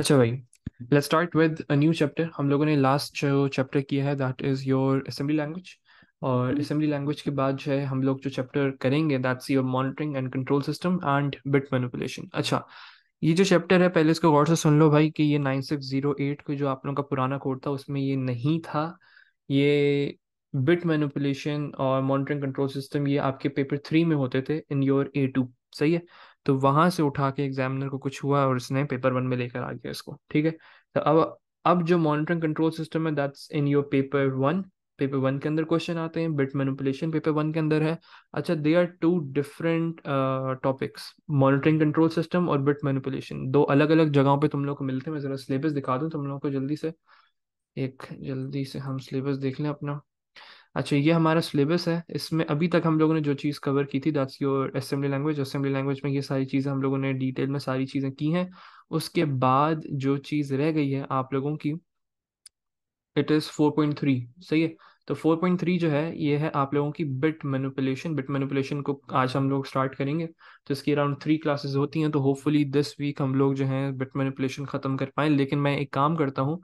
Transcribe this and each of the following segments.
अच्छा भाई let's start with a new chapter हम लोगों ने लास्ट जो चैप्टर किया है that is your assembly language और असेंबली हम्म। लैंग्वेज के बाद जो है हम लोग जो चैप्टर करेंगे that's your monitoring and control system and bit manipulation अच्छा ये जो चैप्टर है पहले इसको गौर से सुन लो भाई कि ये नाइन सिक्स जीरो एट को जो आप लोगों का पुराना कोड था उसमें ये नहीं था ये बिट मैनिपुलेशन और मॉनिटरिंग कंट्रोल सिस्टम ये आपके पेपर थ्री में होते थे इन योर ए टू सही है तो वहां से उठा के एग्जामिनर को कुछ हुआ और उसने पेपर वन में लेकर आ गया इसको ठीक है तो अब अब जो मॉनिटरिंग कंट्रोल सिस्टम है that's in your paper one paper one के अंदर क्वेश्चन आते हैं बिट मेनुपुलेशन पेपर वन के अंदर है अच्छा they are two different topics monitoring control system और बिट मेनुपुलेशन दो अलग अलग जगहों पे तुम लोग को मिलते हैं मैं जरा सिलेबस दिखा दूँ तुम लोग को जल्दी से एक जल्दी से हम सिलेबस देख लें अपना अच्छा ये हमारा सिलेबस है इसमें अभी तक हम लोगों ने जो चीज़ कवर की थी that's your assembly language assembly language में ये सारी चीज़ें हम लोगों ने डिटेल में सारी चीज़ें की हैं उसके बाद जो चीज़ रह गई है आप लोगों की it is four point three सही है तो फोर पॉइंट थ्री जो है ये है आप लोगों की बिट मैनुपुलेशन बिट मैनुपुलेशन को आज हम लोग स्टार्ट करेंगे तो इसकी अराउंड थ्री क्लासेज होती हैं तो होपफुली दिस वीक हम लोग जो है बिट मैनुपुलेशन ख़त्म कर पाएँ लेकिन मैं एक काम करता हूँ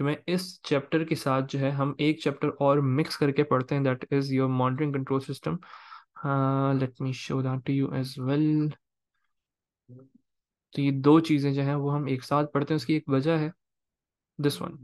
तो मैं इस चैप्टर के साथ जो है हम एक चैप्टर और मिक्स करके पढ़ते हैं that is your monitoring control system let me show that to you as well तो ये दो चीज़ें जो हैं वो हम एक साथ पढ़ते हैं उसकी एक वजह है दिस वन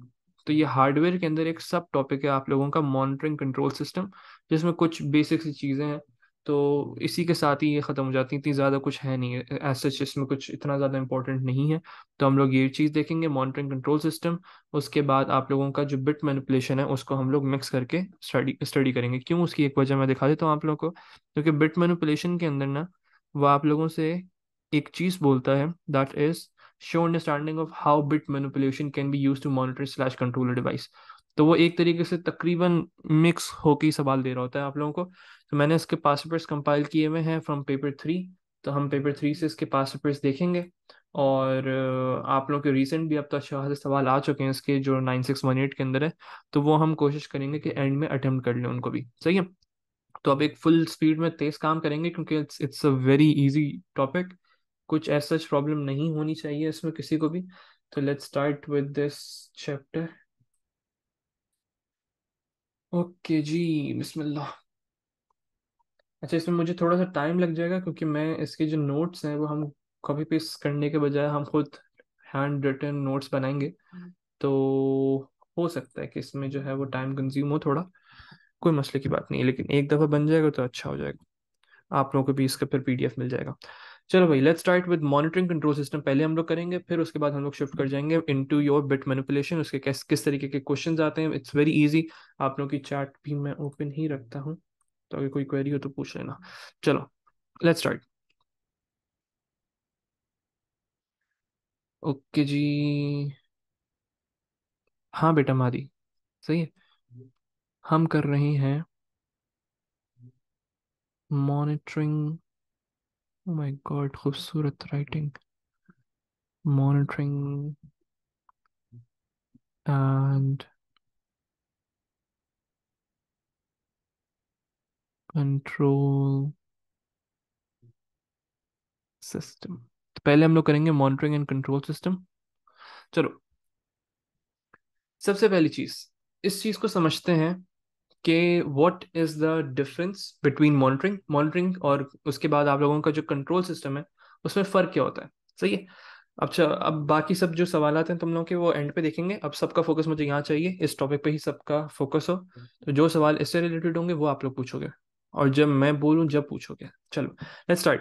तो ये हार्डवेयर के अंदर एक सब टॉपिक है आप लोगों का मॉनिटरिंग कंट्रोल सिस्टम जिसमें कुछ बेसिक सी चीज़ें हैं तो इसी के साथ ही ये ख़त्म हो जाती है इतनी ज़्यादा कुछ है नहीं है एज सच इसमें कुछ इतना ज़्यादा इंपॉर्टेंट नहीं है तो हम लोग ये चीज़ देखेंगे मॉनिटरिंग कंट्रोल सिस्टम उसके बाद आप लोगों का जो बिट मैनिपुलेशन है उसको हम लोग मिक्स करके स्टडी स्टडी करेंगे क्यों उसकी एक वजह मैं दिखा देता हूँ आप लोगों को क्योंकि बिट मैनिपुलेशन के अंदर ना वह आप लोगों से एक चीज़ बोलता है that is show understanding of how bit manipulation can be use to monitor slash control device तो वो एक तरीके से तकरीबन मिक्स होके ही सवाल दे रहा होता है आप लोगों को तो मैंने इसके पास पेपर्स कंपाइल किए हुए हैं फ्रॉम पेपर थ्री तो हम पेपर थ्री से इसके पास पेपर्स देखेंगे और आप लोगों के रिसेंट भी अब तो अच्छा खासे सवाल आ चुके हैं इसके जो नाइन सिक्स वन एट के अंदर है तो वो हम कोशिश करेंगे कि एंड में अटेम्प्ट कर लें उनको भी सही है तो अब एक फुल स्पीड में तेज काम करेंगे क्योंकि it's it's a very easy topic कुछ ऐसा प्रॉब्लम नहीं होनी चाहिए इसमें किसी को भी तो let's start with this chapter okay जी बिस्मिल्लाह अच्छा इसमें मुझे थोड़ा सा टाइम लग जाएगा क्योंकि मैं इसके जो नोट्स हैं वो हम कॉपी पेस्ट करने के बजाय हम खुद हैंड रिटन नोट्स बनाएंगे हम्म। तो हो सकता है कि इसमें जो है वो टाइम कंज्यूम हो थोड़ा कोई मसले की बात नहीं है लेकिन एक दफ़ा बन जाएगा तो अच्छा हो जाएगा आप लोगों को भी इसका फिर पीडीएफ मिल जाएगा चलो भाई let's start with monitoring control system पहले हम लोग करेंगे फिर उसके बाद हम लोग शिफ्ट कर जाएंगे इनटू योर बिट मैनिपुलेशन उसके किस किस तरीके के क्वेश्चन आते हैं इट्स वेरी इजी आप लोग की चैट भी मैं ओपन ही रखता हूँ तो अगर कोई क्वेरी हो तो पूछ लेना चलो लेट्स स्टार्ट ओके जी हाँ बेटा मादी सही है हम कर रहे हैं मॉनिटरिंग माय गॉड खूबसूरत writing monitoring and control system तो पहले हम लोग करेंगे मॉनिटरिंग एंड कंट्रोल सिस्टम चलो सबसे पहली चीज इस चीज को समझते हैं कि what is the difference between monitoring monitoring और उसके बाद आप लोगों का जो कंट्रोल सिस्टम है उसमें फ़र्क क्या होता है सही है अच्छा अब बाकी सब जो सवाल हैं तुम लोगों के वो एंड पे देखेंगे अब सबका फोकस मुझे यहाँ चाहिए इस टॉपिक पे ही सबका फोकस हो तो जो सवाल इससे रिलेटेड होंगे वो आप लोग पूछोगे और जब मैं बोलूँ जब पूछोगे चलो लेट्स स्टार्ट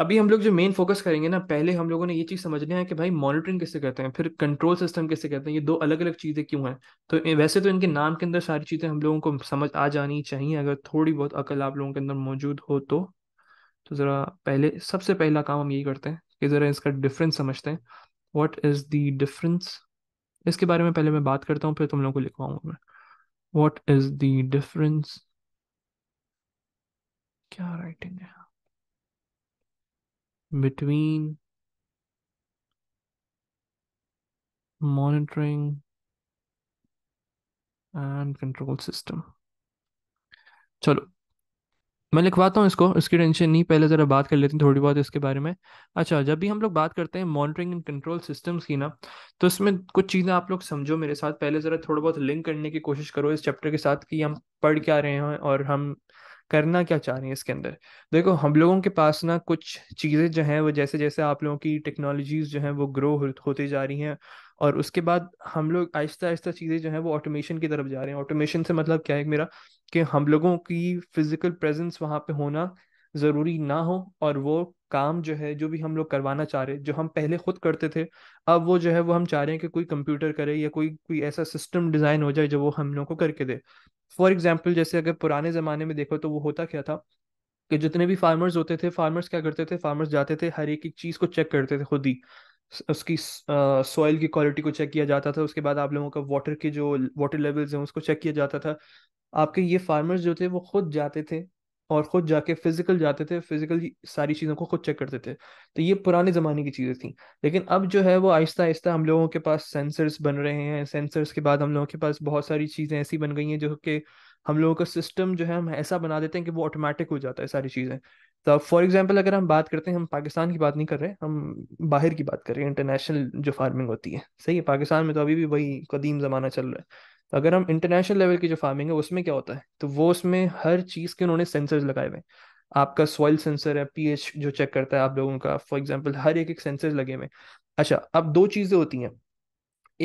अभी हम लोग जो मेन फोकस करेंगे ना पहले हम लोगों ने ये चीज समझ है कि भाई मॉनिटरिंग कैसे करते हैं फिर कंट्रोल सिस्टम कैसे करते हैं ये दो अलग अलग चीजें क्यों हैं तो वैसे तो इनके नाम के अंदर सारी चीजें हम लोगों को समझ आ जानी चाहिए अगर थोड़ी बहुत अकल आप लोगों के अंदर मौजूद हो तो तो जरा पहले सबसे पहला काम हम यही करते हैं कि जरा इसका डिफरेंस समझते हैं वॉट इज द डिफरेंस इसके बारे में पहले मैं बात करता हूँ फिर तुम लोगों को लिखवाऊंगा मैं वॉट इज द डिफरेंस क्या राइटिंग है between monitoring and control system. चलो मैं लिखवाता हूँ इसको इसकी टेंशन नहीं पहले ज़रा बात कर लेते हैं थोड़ी बहुत इसके बारे में अच्छा जब भी हम लोग बात करते हैं मॉनिटरिंग एंड कंट्रोल सिस्टम्स की ना तो इसमें कुछ चीज़ें आप लोग समझो मेरे साथ पहले ज़रा थोड़ा बहुत लिंक करने की कोशिश करो इस चैप्टर के साथ कि हम पढ़ क्या रहे हैं और हम करना क्या चाह रहे हैं इसके अंदर देखो हम लोगों के पास ना कुछ चीज़ें जो हैं वो जैसे जैसे आप लोगों की टेक्नोलॉजीज जो हैं वो ग्रो होती जा रही हैं और उसके बाद हम लोग आहिस्ता आहिस्ता चीज़ें जो हैं वो ऑटोमेशन की तरफ जा रहे हैं ऑटोमेशन से मतलब क्या है मेरा कि हम लोगों की फिजिकल प्रेजेंस वहाँ पे होना ज़रूरी ना हो और वो काम जो है जो भी हम लोग करवाना चाह रहे जो हम पहले खुद करते थे अब वो जो है वो हम चाह रहे हैं कि कोई कंप्यूटर करे या कोई कोई ऐसा सिस्टम डिज़ाइन हो जाए जो वो हम लोग को करके दे फॉर एग्जाम्पल जैसे अगर पुराने ज़माने में देखो तो वो होता क्या था कि जितने भी फार्मर्स होते थे फार्मर्स क्या करते थे फार्मर्स जाते थे हर एक एक चीज़ को चेक करते थे खुद ही उसकी सॉइल की क्वालिटी को चेक किया जाता था उसके बाद आप लोगों का वाटर के जो वाटर लेवल्स हैं उसको चेक किया जाता था आपके ये फार्मर्स जो थे वो खुद जाते थे और खुद जाके फिजिकल जाते थे फिजिकल सारी चीज़ों को खुद चेक करते थे तो ये पुराने ज़माने की चीज़ें थी लेकिन अब जो है वो आहिस्ता आहिस्ता हम लोगों के पास सेंसर्स बन रहे हैं सेंसर्स के बाद हम लोगों के पास बहुत सारी चीज़ें ऐसी बन गई हैं जो कि हम लोगों का सिस्टम जो है हम ऐसा बना देते हैं कि वो ऑटोमेटिक हो जाता है सारी चीज़ें तो फॉर एग्जाम्पल अगर हम बात करते हैं हम पाकिस्तान की बात नहीं कर रहे हम बाहर की बात कर रहे हैं इंटरनेशनल जो फार्मिंग होती है सही है पाकिस्तान में तो अभी भी वही कदीम ज़माना चल रहा है तो अगर हम इंटरनेशनल लेवल की जो फार्मिंग है उसमें क्या होता है तो वो उसमें हर चीज़ के उन्होंने सेंसर्स लगाए हुए हैं आपका सॉइल सेंसर है पीएच जो चेक करता है आप लोगों का फॉर एग्जाम्पल हर एक एक सेंसर लगे हुए अच्छा अब दो चीज़ें होती हैं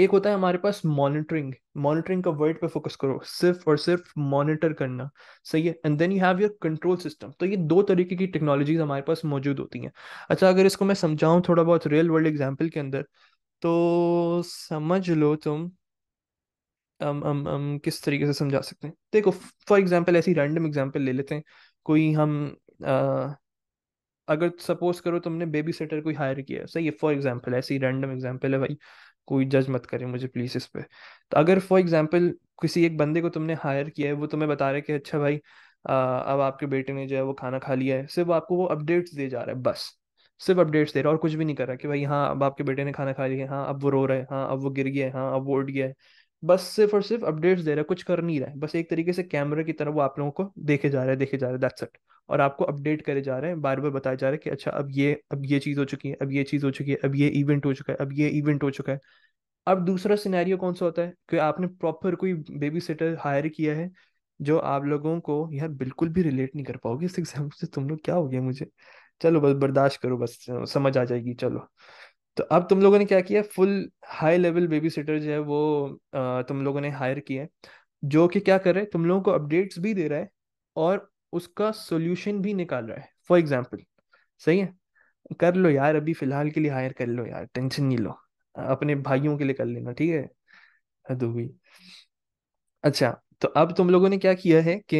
एक होता है हमारे पास मॉनिटरिंग मॉनिटरिंग का वर्ड पे फोकस करो सिर्फ और सिर्फ मॉनिटर करना सही है and then you have your control system तो ये दो तरीके की टेक्नोलॉजीज हमारे पास मौजूद होती हैं अच्छा अगर इसको मैं समझाऊं थोड़ा बहुत रियल वर्ल्ड एग्जाम्पल के अंदर तो समझ लो तुम हम हम हम किस तरीके से समझा सकते हैं देखो फॉर एग्जांपल ऐसी रैंडम एग्जांपल ले लेते हैं कोई हम आ, अगर सपोज करो तुमने बेबी सेटर कोई हायर किया है सही है फॉर एग्जांपल ऐसी रैंडम एग्जांपल है भाई कोई जज मत करे मुझे प्लीज इस पर तो अगर फॉर एग्जांपल किसी एक बंदे को तुमने हायर किया है वो तुम्हें बता रहे कि अच्छा भाई आ, अब आपके बेटे ने जो है वो खाना खा लिया है सिर्फ आपको वो अपडेट्स दे जा रहा है बस सिर्फ अपडेट्स दे रहा है और कुछ भी नहीं कर रहा कि भाई हाँ अब आपके बेटे ने खाना खा लिया है हाँ अब वो रो रहा है हाँ अब वो गिर गया है हाँ अब वो उठ गया है बस सिर्फ और सिर्फ अपडेट्स दे रहा है कुछ कर नहीं रहा है बस एक तरीके से कैमरे की तरह वो आप लोगों को देखे जा रहे हैं देखे जा रहे हैं दैट्स इट और आपको अपडेट करे जा रहे हैं बार बार बताया जा रहा है कि अच्छा अब ये अब ये चीज़ हो चुकी है अब ये चीज़ हो चुकी है अब ये इवेंट हो चुका है अब ये इवेंट हो चुका है अब दूसरा सिनेरियो कौन सा होता है कि आपने प्रॉपर कोई बेबी सिटर हायर किया है जो आप लोगों को यार बिल्कुल भी रिलेट नहीं कर पाओगे इस एग्जाम से तुम लोग क्या हो गया मुझे चलो बस बर्दाश्त करो बस समझ आ जाएगी चलो तो अब तुम लोगों ने क्या किया full high level babysitter जो है वो तुम लोगों ने हायर किया है जो कि क्या कर रहे हैं तुम लोगों को अपडेट्स भी दे रहा है और उसका सोल्यूशन भी निकाल रहा है फॉर एग्जाम्पल सही है कर लो यार अभी फिलहाल के लिए हायर कर लो यार टेंशन नहीं लो अपने भाइयों के लिए कर लेना ठीक है अच्छा तो अब तुम लोगों ने क्या किया है कि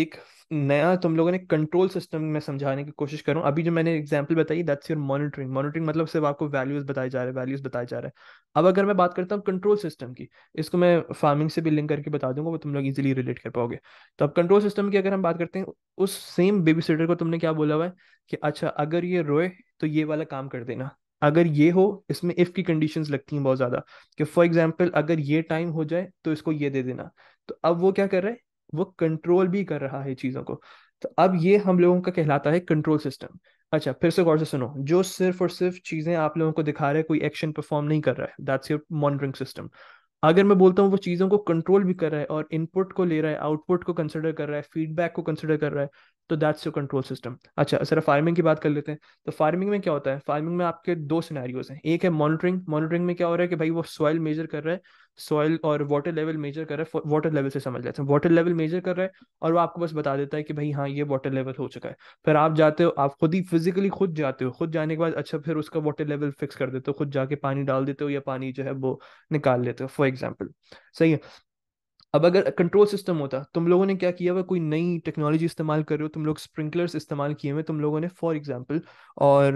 एक नया तुम लोगों ने कंट्रोल सिस्टम में समझाने की कोशिश करूँ अभी जो मैंने एग्जाम्पल बताई दैट्स योर मॉनिटरिंग मॉनिटरिंग मतलब सिर्फ आपको वैल्यूज बताए जा रहे हैं वैल्यूज बताए जा रहे हैं अब अगर मैं बात करता हूँ कंट्रोल सिस्टम की इसको मैं फार्मिंग से भी लिंक करके बता दूंगा वो तुम लोग इजिली रिलेट कर पाओगे तो अब कंट्रोल सिस्टम की अगर हम बात करते हैं उस सेम बेबी सीटर को तुमने क्या बोला हुआ है कि अच्छा अगर ये रोए तो ये वाला काम कर देना अगर ये हो इसमें इफ़ की कंडीशन लगती हैं बहुत ज़्यादा कि फॉर एग्जाम्पल अगर ये टाइम हो जाए तो इसको ये दे देना तो अब वो क्या कर रहे हैं वो कंट्रोल भी कर रहा है चीज़ों को तो अब ये हम लोगों का कहलाता है कंट्रोल सिस्टम अच्छा फिर से गौर से सुनो जो सिर्फ और सिर्फ चीज़ें आप लोगों को दिखा रहे हैं कोई एक्शन परफॉर्म नहीं कर रहा है दैट्स योर मॉनिटरिंग सिस्टम अगर मैं बोलता हूँ वो चीज़ों को कंट्रोल भी कर रहा है और इनपुट को ले रहा है आउटपुट को कंसिडर कर रहा है फीडबैक को कंसिडर कर रहा है तो दैट्स योर कंट्रोल सिस्टम अच्छा सर फार्मिंग की बात कर लेते हैं तो फार्मिंग में क्या होता है फार्मिंग में आपके दो सिनेरियोज हैं एक है मॉनिटरिंग मॉनिटरिंग में क्या हो रहा है कि भाई वो सॉइल मेजर कर रहा है सॉइल और वाटर लेवल मेजर कर रहा है वाटर लेवल से समझ लेते हैं वाटर लेवल मेजर कर रहा है और वो आपको बस बता देता है कि भाई हाँ ये वाटर लेवल हो चुका है फिर आप जाते हो आप खुद ही फिजिकली खुद जाते हो खुद जाने के बाद अच्छा फिर उसका वाटर लेवल फिक्स कर देते हो खुद जाके पानी डाल देते हो या पानी जो है वो निकाल लेते हो फॉर एग्जाम्पल सही है अब अगर कंट्रोल सिस्टम होता तुम लोगों ने क्या किया हुआ कोई नई टेक्नोलॉजी इस्तेमाल कर रहे हो तुम लोग स्प्रिंकलर्स इस्तेमाल किए हुए तुम लोगों ने फॉर एग्जांपल और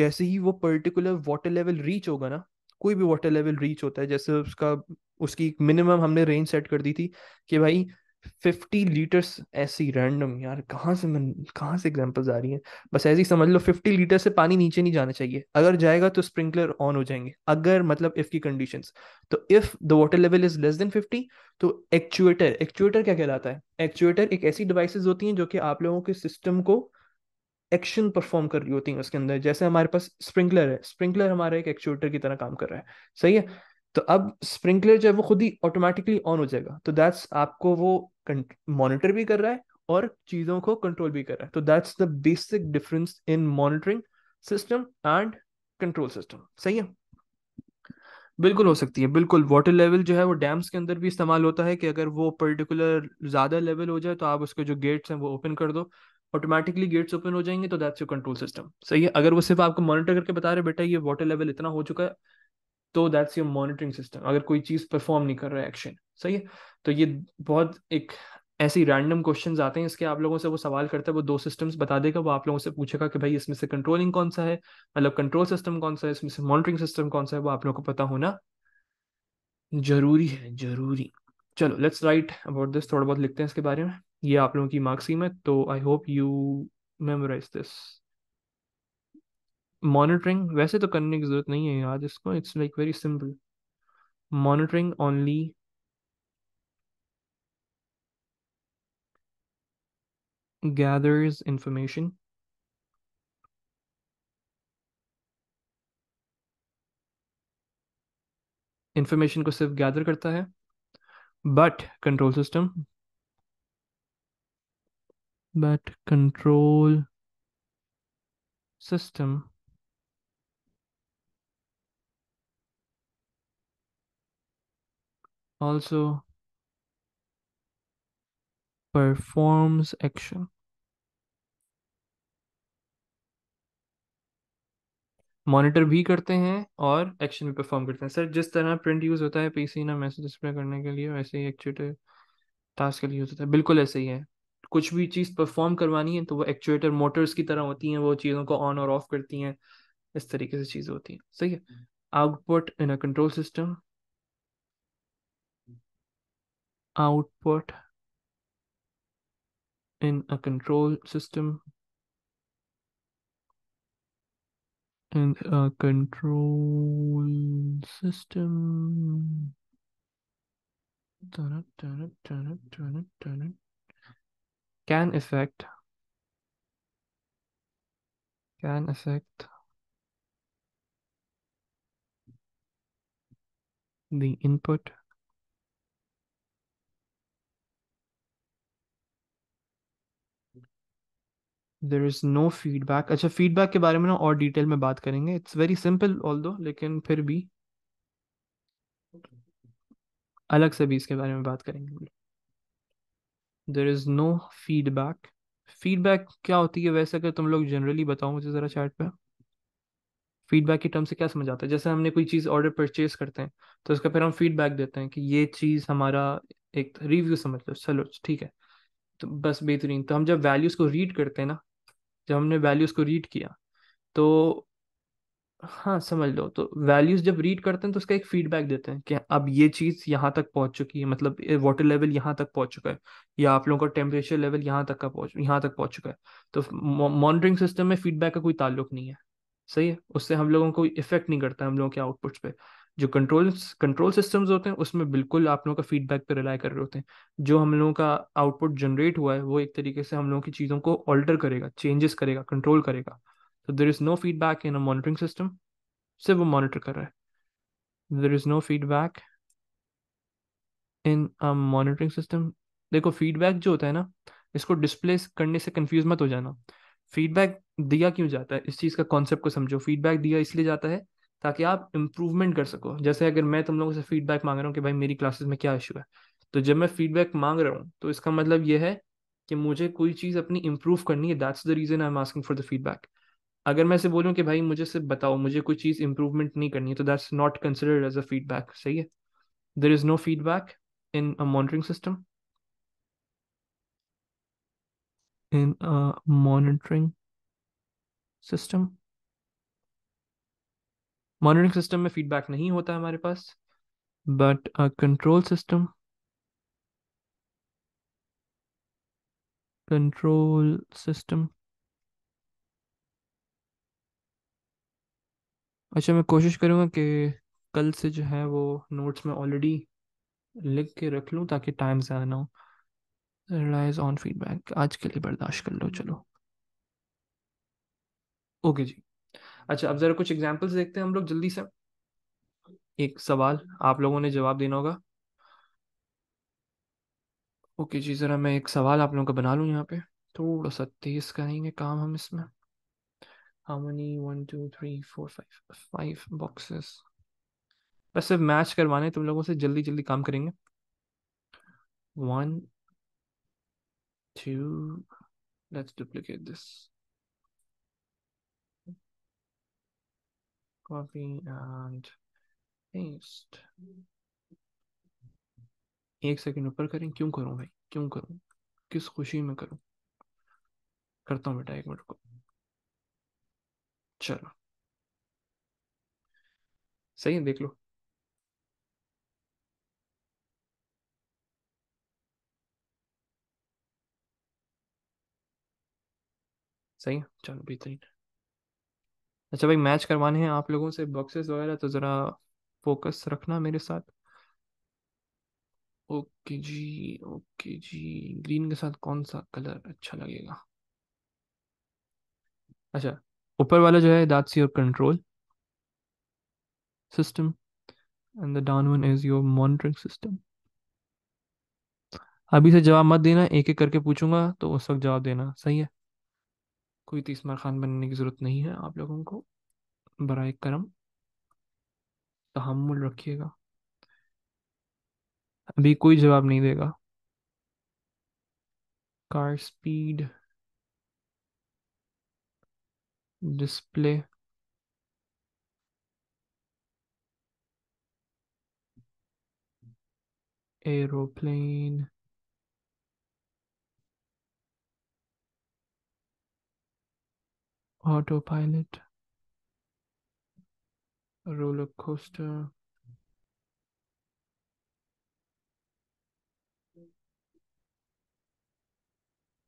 जैसे ही वो पर्टिकुलर वाटर लेवल रीच होगा ना कोई भी वाटर लेवल रीच होता है जैसे उसका उसकी मिनिमम हमने रेंज सेट कर दी थी कि भाई फिफ्टी लीटर्स ऐसी रैंडम यार कहाँ से मन कहाँ से एग्जाम्पल्स आ रही हैं बस ऐसे ही समझ लो फिफ्टी लीटर से पानी नीचे नहीं जाना चाहिए अगर जाएगा तो स्प्रिंकलर ऑन हो जाएंगे अगर मतलब इफ़ की कंडीशन तो if the water level is less than fifty तो एक्चुएटर एक्चुएटर क्या कहलाता है एक्चुएटर एक ऐसी डिवाइसेज होती हैं जो कि आप लोगों के सिस्टम को एक्शन परफॉर्म कर रही होती हैं उसके अंदर जैसे हमारे पास स्प्रिंकलर है स्प्रिंकलर हमारा एक एक्चुएटर की तरह काम कर रहा है सही है तो अब स्प्रिंकलर जो है वो खुद ही ऑटोमेटिकली ऑन हो जाएगा तो दैट्स आपको वो मॉनिटर भी कर रहा है और चीज़ों को कंट्रोल भी कर रहा है तो that's the basic difference in monitoring system and control system सही है बिल्कुल हो सकती है बिल्कुल वाटर लेवल जो है वो डैम्स के अंदर भी इस्तेमाल होता है कि अगर वो पर्टिकुलर ज़्यादा लेवल हो जाए तो आप उसके जो गेट्स हैं वो ओपन कर दो ऑटोमेटिकली गेट्स ओपन हो जाएंगे तो दैट्स योर कंट्रोल सिस्टम सही है अगर वो सिर्फ आपको मॉनिटर करके बता रहे बेटा ये वाटर लेवल इतना हो चुका है तो दैट्स योर मॉनिटरिंग सिस्टम अगर कोई चीज़ परफॉर्म नहीं कर रहा है एक्शन सही है तो ये बहुत एक ऐसे रैंडम क्वेश्चन आते हैं इसके आप लोगों से वो सवाल करता है वो दो सिस्टम बता देगा वो आप लोगों से पूछेगा कि भाई इसमें से कंट्रोलिंग कौन सा है मतलब कंट्रोल सिस्टम कौन सा है इसमें से मॉनिटरिंग सिस्टम कौन सा है वो आप लोगों को पता होना जरूरी है जरूरी चलो लेट्स राइट अबाउट दिस थोड़ा बहुत लिखते हैं इसके बारे में ये आप लोगों की मार्क्सी है तो I hope you memorize this monitoring वैसे तो करने की जरूरत नहीं है यार इसको it's like very simple monitoring only gathers information information को सिर्फ गैदर करता है but control system but control system also performs action. Monitor भी करते हैं और एक्शन भी परफॉर्म करते हैं सर जिस तरह प्रिंट यूज़ होता है पीसी ना मैसेज डिस्प्ले करने के लिए वैसे ही एक्चुएटर टास्क के लिए यूज़ होता है बिल्कुल ऐसे ही है कुछ भी चीज़ परफॉर्म करवानी है तो वो एक्चुएटर मोटर्स की तरह होती हैं वो चीज़ों को ऑन और ऑफ करती हैं इस तरीके से चीज़ें होती हैं सही है output in a control system output in a control system and a control system can affect can affect the input there is no feedback अच्छा फीडबैक के बारे में ना और डिटेल में बात करेंगे इट्स वेरी सिंपल ऑल दो लेकिन फिर भी अलग से भी इसके बारे में बात करेंगे there is no feedback feedback क्या होती है वैसे अगर तुम लोग जनरली बताओ मुझे ज़रा चैट पे फीडबैक के टर्म से क्या समझ आता है जैसे हमने कोई चीज़ ऑर्डर परचेज करते हैं तो उसका फिर हम फीडबैक देते हैं कि ये चीज़ हमारा एक रिव्यू समझ लो चलो ठीक है तो बस बेहतरीन तो हम जब वैल्यूज़ को रीड करते हैं ना जब हमने वैल्यूज़ को रीड किया तो हाँ समझ लो तो वैल्यूज़ जब रीड करते हैं तो उसका एक फीडबैक देते हैं कि अब ये चीज़ यहाँ तक पहुँच चुकी है मतलब वाटर लेवल यहाँ तक पहुंच चुका है या आप लोगों का टेम्परेचर लेवल यहाँ तक का पहुंच यहाँ तक पहुँच चुका है तो मॉनिटरिंग सिस्टम में फीडबैक का कोई ताल्लुक नहीं है सही है उससे हम लोगों को इफेक्ट नहीं करता हम लोगों के आउटपुट्स पे जो कंट्रोल्स कंट्रोल सिस्टम्स होते हैं उसमें बिल्कुल आप लोगों का फीडबैक पे रिलाई कर रहे होते हैं जो हम लोगों का आउटपुट जनरेट हुआ है वो एक तरीके से हम लोगों की चीज़ों को ऑल्टर करेगा चेंजेस करेगा कंट्रोल करेगा तो there is no feedback in a monitoring system सिर्फ वो मॉनिटर कर रहा है there is no feedback in a monitoring system देखो फीडबैक जो होता है ना इसको डिस्प्लेस करने से कन्फ्यूज मत हो जाना फीडबैक दिया क्यों जाता है इस चीज़ का कॉन्सेप्ट को समझो फीडबैक दिया इसलिए जाता है ताकि आप इम्प्रूवमेंट कर सको जैसे अगर मैं तुम लोगों से फीडबैक मांग रहा हूँ कि भाई मेरी क्लासेस में क्या इशू है तो जब मैं फीडबैक मांग रहा हूँ तो इसका मतलब यह है कि मुझे कोई चीज़ अपनी इम्प्रूव करनी है that's the reason I am asking for the feedback अगर मैं इसे बोलूँ कि भाई मुझे सिर्फ बताओ मुझे कोई चीज़ इंप्रूवमेंट नहीं करनी है तो that's not considered as a feedback सही है there is no feedback in a monitoring system in monitoring system monitoring system में फीडबैक नहीं होता है हमारे पास but control system control system अच्छा मैं कोशिश करूँगा कि कल से जो है वो नोट्स में ऑलरेडी लिख के रख लूँ ताकि टाइम ज़्यादा ना हो रिलाइज ऑन फीडबैक आज के लिए बर्दाश्त कर लो चलो ओके जी अच्छा अब जरा कुछ एग्जाम्पल्स देखते हैं हम लोग जल्दी से एक सवाल आप लोगों ने जवाब देना होगा ओके जी जरा मैं एक सवाल आप लोगों का बना लूँ यहाँ पे थोड़ा सा तेज करेंगे काम हम इसमें how many one two three four five five boxes बस सिर्फ मैच करवाने तुम लोगों से जल्दी जल्दी काम करेंगे one two let's duplicate this copy and paste एक सेकंड ऊपर करें क्यों करूं भाई क्यों करूं किस खुशी में करूं करता हूं बेटा एक मिनट को चलो सही है देख लो सही है चलो बेहतरीन अच्छा भाई मैच करवाने हैं आप लोगों से बॉक्सेस वगैरह तो ज़रा फोकस रखना मेरे साथ ओके जी ओके जी ग्रीन के साथ कौन सा कलर अच्छा लगेगा अच्छा ऊपर वाला जो है that's your control system and the down one is your monitoring system अभी से जवाब मत देना एक एक करके पूछूंगा तो उस वक्त जवाब देना सही है कोई तीसमार तो खान बनने की ज़रूरत नहीं है आप लोगों को बर करम तहमुल तो रखिएगा अभी कोई जवाब नहीं देगा car speed display aeroplane autopilot, a roller coaster.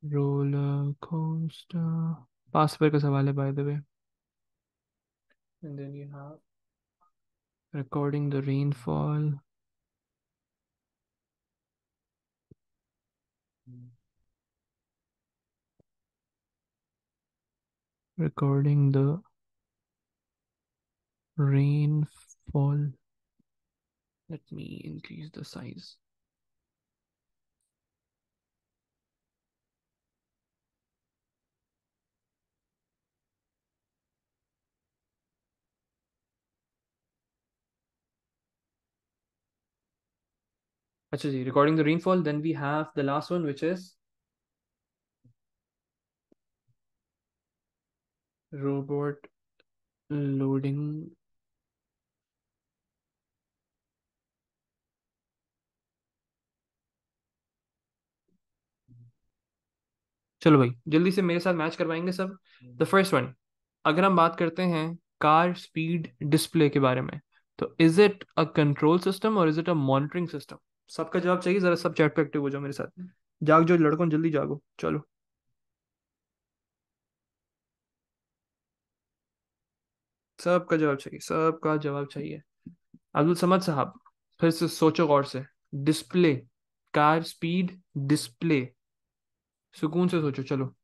Roller coaster. Past is available, by the way. And then you have recording the rainfall. Mm. recording the rainfall. Let me increase the size. Actually, recording the rainfall, then we have the last one, which is robot loading चलो भाई जल्दी से मेरे साथ match करवाएंगे सब the first one अगर हम बात करते हैं कार स्पीड डिस्प्ले के बारे में तो is it a control system और is it a monitoring system सबका जवाब चाहिए जरा सब चैट पे एक्टिव हो जाओ मेरे साथ जाग जो लड़कों जल्दी जागो चलो सबका जवाब चाहिए सबका जवाब चाहिए अब्दुल समद साहब फिर से सोचो गौर से डिस्प्ले कार स्पीड डिस्प्ले सुकून से सोचो चलो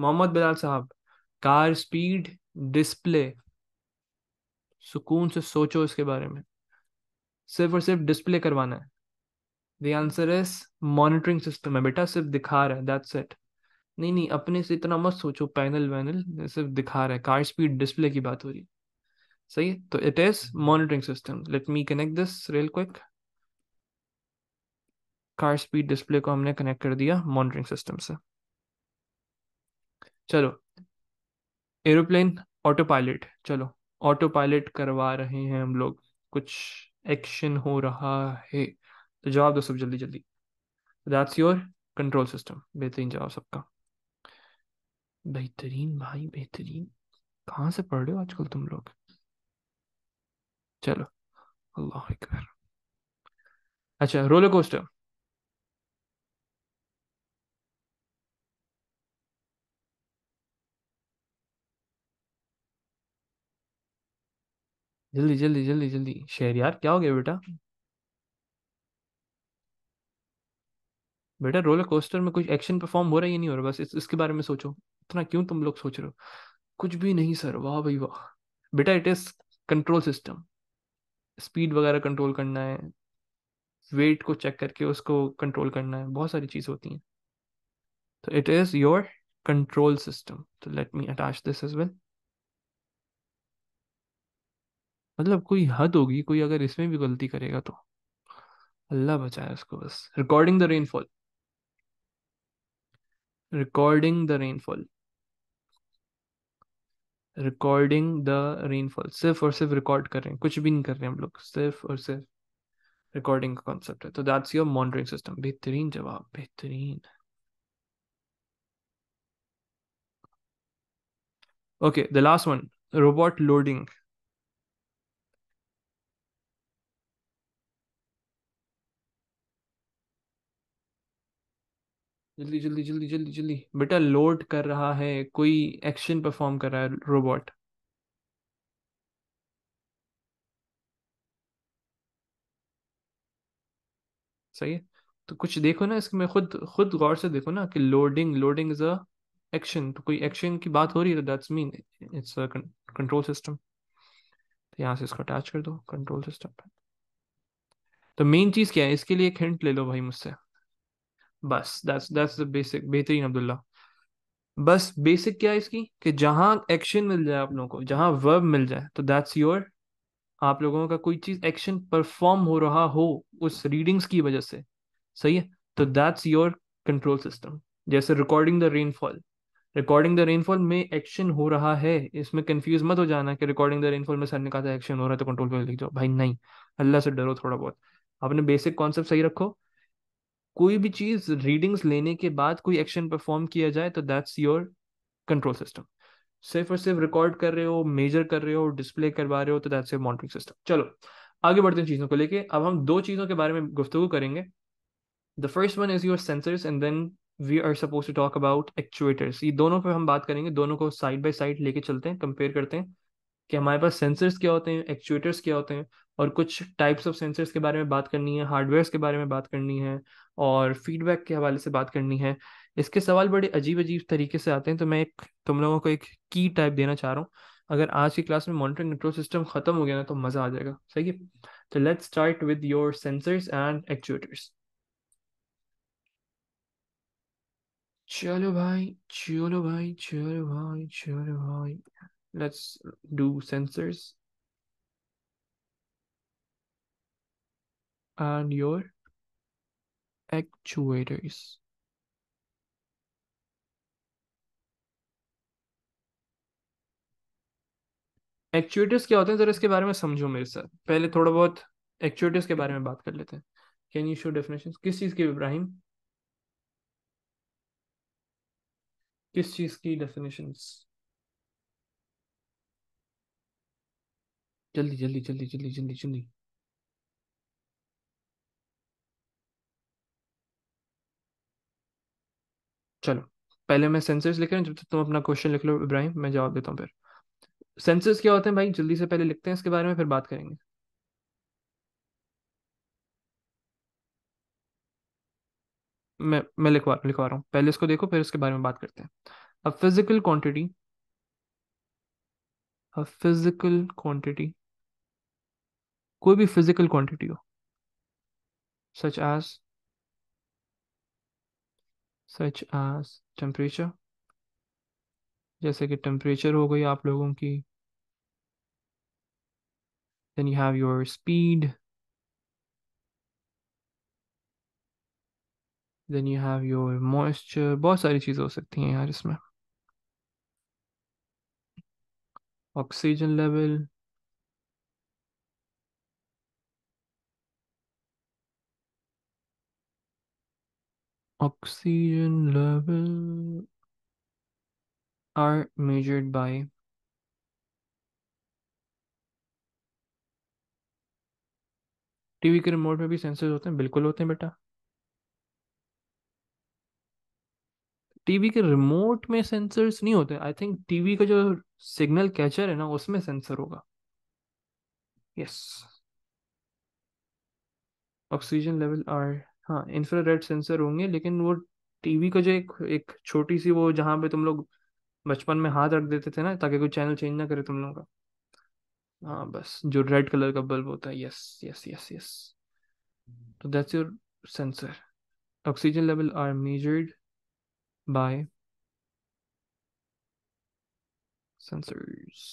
मोहम्मद बिलाल साहब कार स्पीड डिस्प्ले सुकून से सोचो इसके बारे में सिर्फ और सिर्फ डिस्प्ले करवाना है the answer is monitoring system है बेटा सिर्फ दिखा रहा है दैट्स इट नहीं नहीं अपने से इतना मत सोचो पैनल वैनल सिर्फ दिखा रहा है कार स्पीड डिस्प्ले की बात हो रही है सही है तो it is monitoring system let me connect this real quick car speed display को हमने कनेक्ट कर दिया मॉनिटरिंग सिस्टम से चलो एरोप्लेन ऑटो पायलट चलो ऑटो पायलट करवा रहे हैं हम लोग कुछ एक्शन हो रहा है तो जवाब दो सब जल्दी जल्दी दैट्स योर कंट्रोल सिस्टम बेहतरीन जवाब सबका बेहतरीन भाई बेहतरीन कहाँ से पढ़ रहे हो आजकल तुम लोग चलो अल्लाह अकबर अच्छा रोलर कोस्टर जल्दी जल्दी जल्दी जल्दी शेर यार क्या हो गया बेटा बेटा रोलर कोस्टर में कुछ एक्शन परफॉर्म हो रहा है या नहीं हो रहा बस इस, इसके बारे में सोचो इतना क्यों तुम लोग सोच रहे हो कुछ भी नहीं सर वाह भाई वाह बेटा it is control system speed वगैरह कंट्रोल करना है वेट को चेक करके उसको कंट्रोल करना है बहुत सारी चीज़ होती हैं तो it is your control system तो let me attach this as well मतलब कोई हद होगी कोई अगर इसमें भी गलती करेगा तो अल्लाह बचाए उसको बस recording the rainfall recording the rainfall recording the rainfall सिर्फ और सिर्फ रिकॉर्ड कर रहे हैं कुछ भी नहीं कर रहे हैं हम लोग सिर्फ और सिर्फ रिकॉर्डिंग का कॉन्सेप्ट है तो दैट्स योर मॉनिटरिंग सिस्टम बेहतरीन जवाब बेहतरीन okay the last one robot loading जल्दी जल्दी जल्दी जल्दी जल्दी बेटा लोड कर रहा है कोई एक्शन परफॉर्म कर रहा है रोबोट सही है तो कुछ देखो ना इसमें खुद खुद गौर से देखो ना कि loading loading is a action तो कोई एक्शन की बात हो रही है तो that's mean it's a control system तो यहाँ से इसको अटैच कर दो कंट्रोल सिस्टम तो मेन चीज़ क्या है इसके लिए एक हिंट ले लो भाई मुझसे बस दैट्स दैट्स द बेसिक बेहतरीन अब्दुल्ला बस बेसिक क्या है इसकी कि जहां एक्शन मिल जाए आप लोगों को जहां वर्ब मिल जाए तो दैट्स योर आप लोगों का कोई चीज एक्शन परफॉर्म हो रहा हो उस रीडिंग्स की वजह से सही है तो दैट्स योर कंट्रोल सिस्टम जैसे recording the rainfall recording the rainfall में एक्शन हो रहा है इसमें कंफ्यूज मत हो जाना कि रिकॉर्डिंग द रेनफॉल में सर ने कहा था एक्शन हो रहा है तो कंट्रोल में लिख जाओ भाई नहीं अल्लाह से डरो थोड़ा बहुत आपने बेसिक कॉन्सेप्ट सही रखो कोई भी चीज रीडिंग्स लेने के बाद कोई एक्शन परफॉर्म किया जाए तो दैट्स योर कंट्रोल सिस्टम सिर्फ और सिर्फ रिकॉर्ड कर रहे हो मेजर कर रहे हो डिस्प्ले करवा रहे हो तो दैट्स योर मॉनिटरिंग सिस्टम चलो आगे बढ़ते हैं चीज़ों को लेके अब हम दो चीज़ों के बारे में गुफ्तु करेंगे the first one is your sensors and then we are suppose to talk about actuators ये दोनों पर हम बात करेंगे दोनों को साइड बाई साइड लेके चलते हैं कंपेयर करते हैं कि हमारे पास सेंसर्स क्या होते हैं एक्चुएटर्स क्या होते हैं और कुछ टाइप्स ऑफ सेंसर्स के बारे में बात करनी है हार्डवेयर के बारे में बात करनी है और फीडबैक के हवाले से बात करनी है इसके सवाल बड़े अजीब अजीब तरीके से आते हैं तो मैं एक तुम लोगों को एक की टाइप देना चाह रहा हूँ अगर आज की क्लास में मॉनिटरिंग कंट्रोल सिस्टम खत्म हो गया ना तो मज़ा आ जाएगा सही है तो let's start with your sensors and actuators चलो भाई चलो भाई चलो भाई चलो भाई let's do sensors and your actuators. Actuators क्या होते हैं जरा इसके बारे में समझो मेरे साथ पहले थोड़ा बहुत एक्चुएटर्स के बारे में बात कर लेते हैं कैन यू शो डेफिनेशन किस चीज़ की इब्राहिम किस चीज़ की डेफिनेशन जल्दी जल्दी जल्दी जल्दी जल्दी जल्दी चलो पहले मैं सेंसर्स लिख रहा हूँ जब तक तुम अपना क्वेश्चन लिख लो इब्राहिम मैं जवाब देता हूँ फिर सेंसर्स क्या होते हैं भाई जल्दी से पहले लिखते हैं इसके बारे में फिर बात करेंगे मैं मैं लिखवा लिखवा रहा हूँ पहले इसको देखो फिर इसके बारे में बात करते हैं a physical quantity a physical quantity कोई भी फिजिकल क्वांटिटी हो such as such as temperature जैसे कि टेम्परेचर हो गई आप लोगों की then you have your speed then you have your moisture बहुत सारी चीज़ें हो सकती हैं यार इसमें oxygen level Oxygen level are measured by TV के रिमोट में भी सेंसर्स होते हैं बिल्कुल होते हैं बेटा टीवी के रिमोट में सेंसर्स नहीं होते आई थिंक टीवी का जो सिग्नल कैचर है ना उसमें सेंसर होगा यस ऑक्सीजन लेवल आर हाँ रेड सेंसर होंगे लेकिन वो टीवी का जो एक एक छोटी सी वो जहाँ पे तुम लोग बचपन में हाथ रख देते थे ना ताकि कोई चैनल चेंज ना करे तुम लोगों का हाँ बस जो रेड कलर का बल्ब होता है यस यस यस यस तो that's your sensor oxygen level are measured by sensors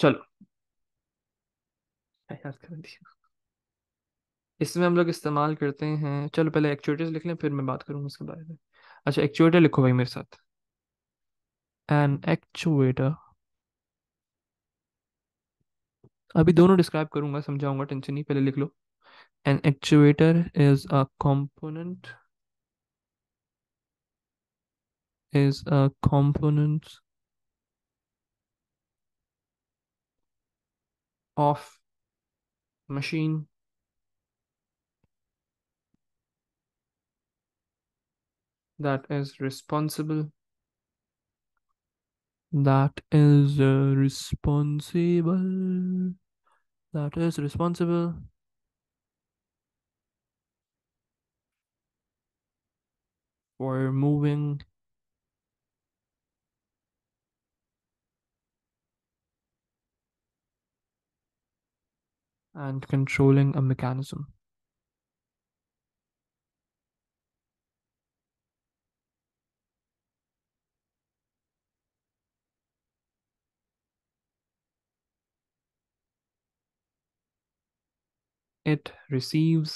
चलो कर दिया इसमें हम लोग इस्तेमाल करते हैं चलो पहले एक्चुएटर्स लिख लें फिर मैं बात करूँगा इसके बारे में अच्छा एक्चुएटर लिखो भाई मेरे साथ एन एक्चुएटर अभी दोनों डिस्क्राइब करूंगा समझाऊंगा टेंशन नहीं पहले लिख लो an actuator is a component is a component of machine that is responsible that is uh, responsible that is responsible for moving and controlling a mechanism it receives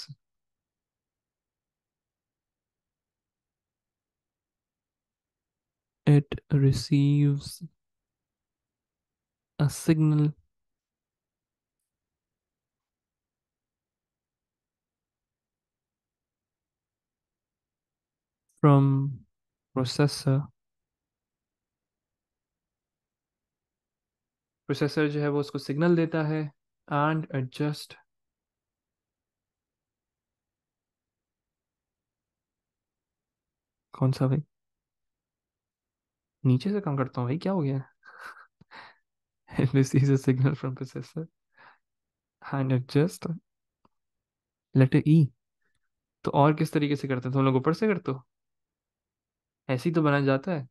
it receives a signal from processor processor जो है वो उसको signal देता है and adjust कौन सा भाई नीचे से काम करता हूँ भाई क्या हो गया and receives a signal from processor and adjust letter E तो और किस तरीके से करते हैं तुम लोग ऊपर से करते हो ऐसे ही तो बनाया जाता है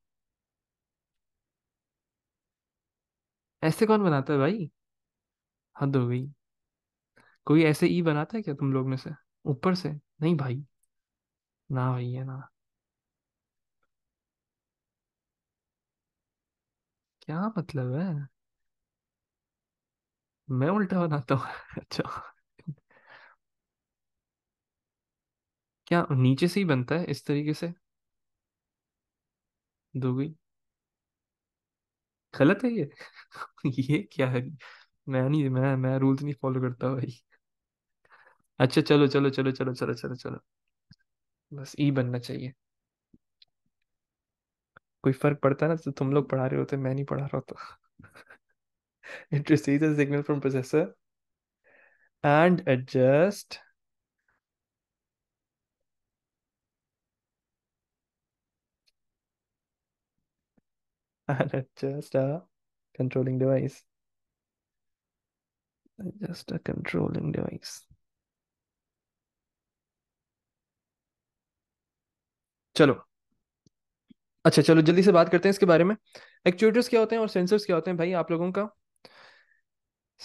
ऐसे कौन बनाता है भाई हद हो गई कोई ऐसे ई e बनाता है क्या तुम लोग में से ऊपर से नहीं भाई ना भाई है ना क्या मतलब है मैं उल्टा बनाता हूँ अच्छा क्या नीचे से ही बनता है इस तरीके से दुबई गलत है ये ये क्या है मैं नहीं मैं मैं रूल्स तो नहीं फॉलो करता भाई अच्छा चलो चलो चलो चलो चलो चलो चलो बस ई बनना चाहिए कोई फर्क पड़ता ना तो तुम लोग पढ़ा रहे होते मैं नहीं पढ़ा रहा होता it signal from processor and adjust adjust a controlling device adjust a controlling device चलो अच्छा चलो जल्दी से बात करते हैं इसके बारे में एक्चुएटर्स क्या होते हैं और सेंसर्स क्या होते हैं भाई आप लोगों का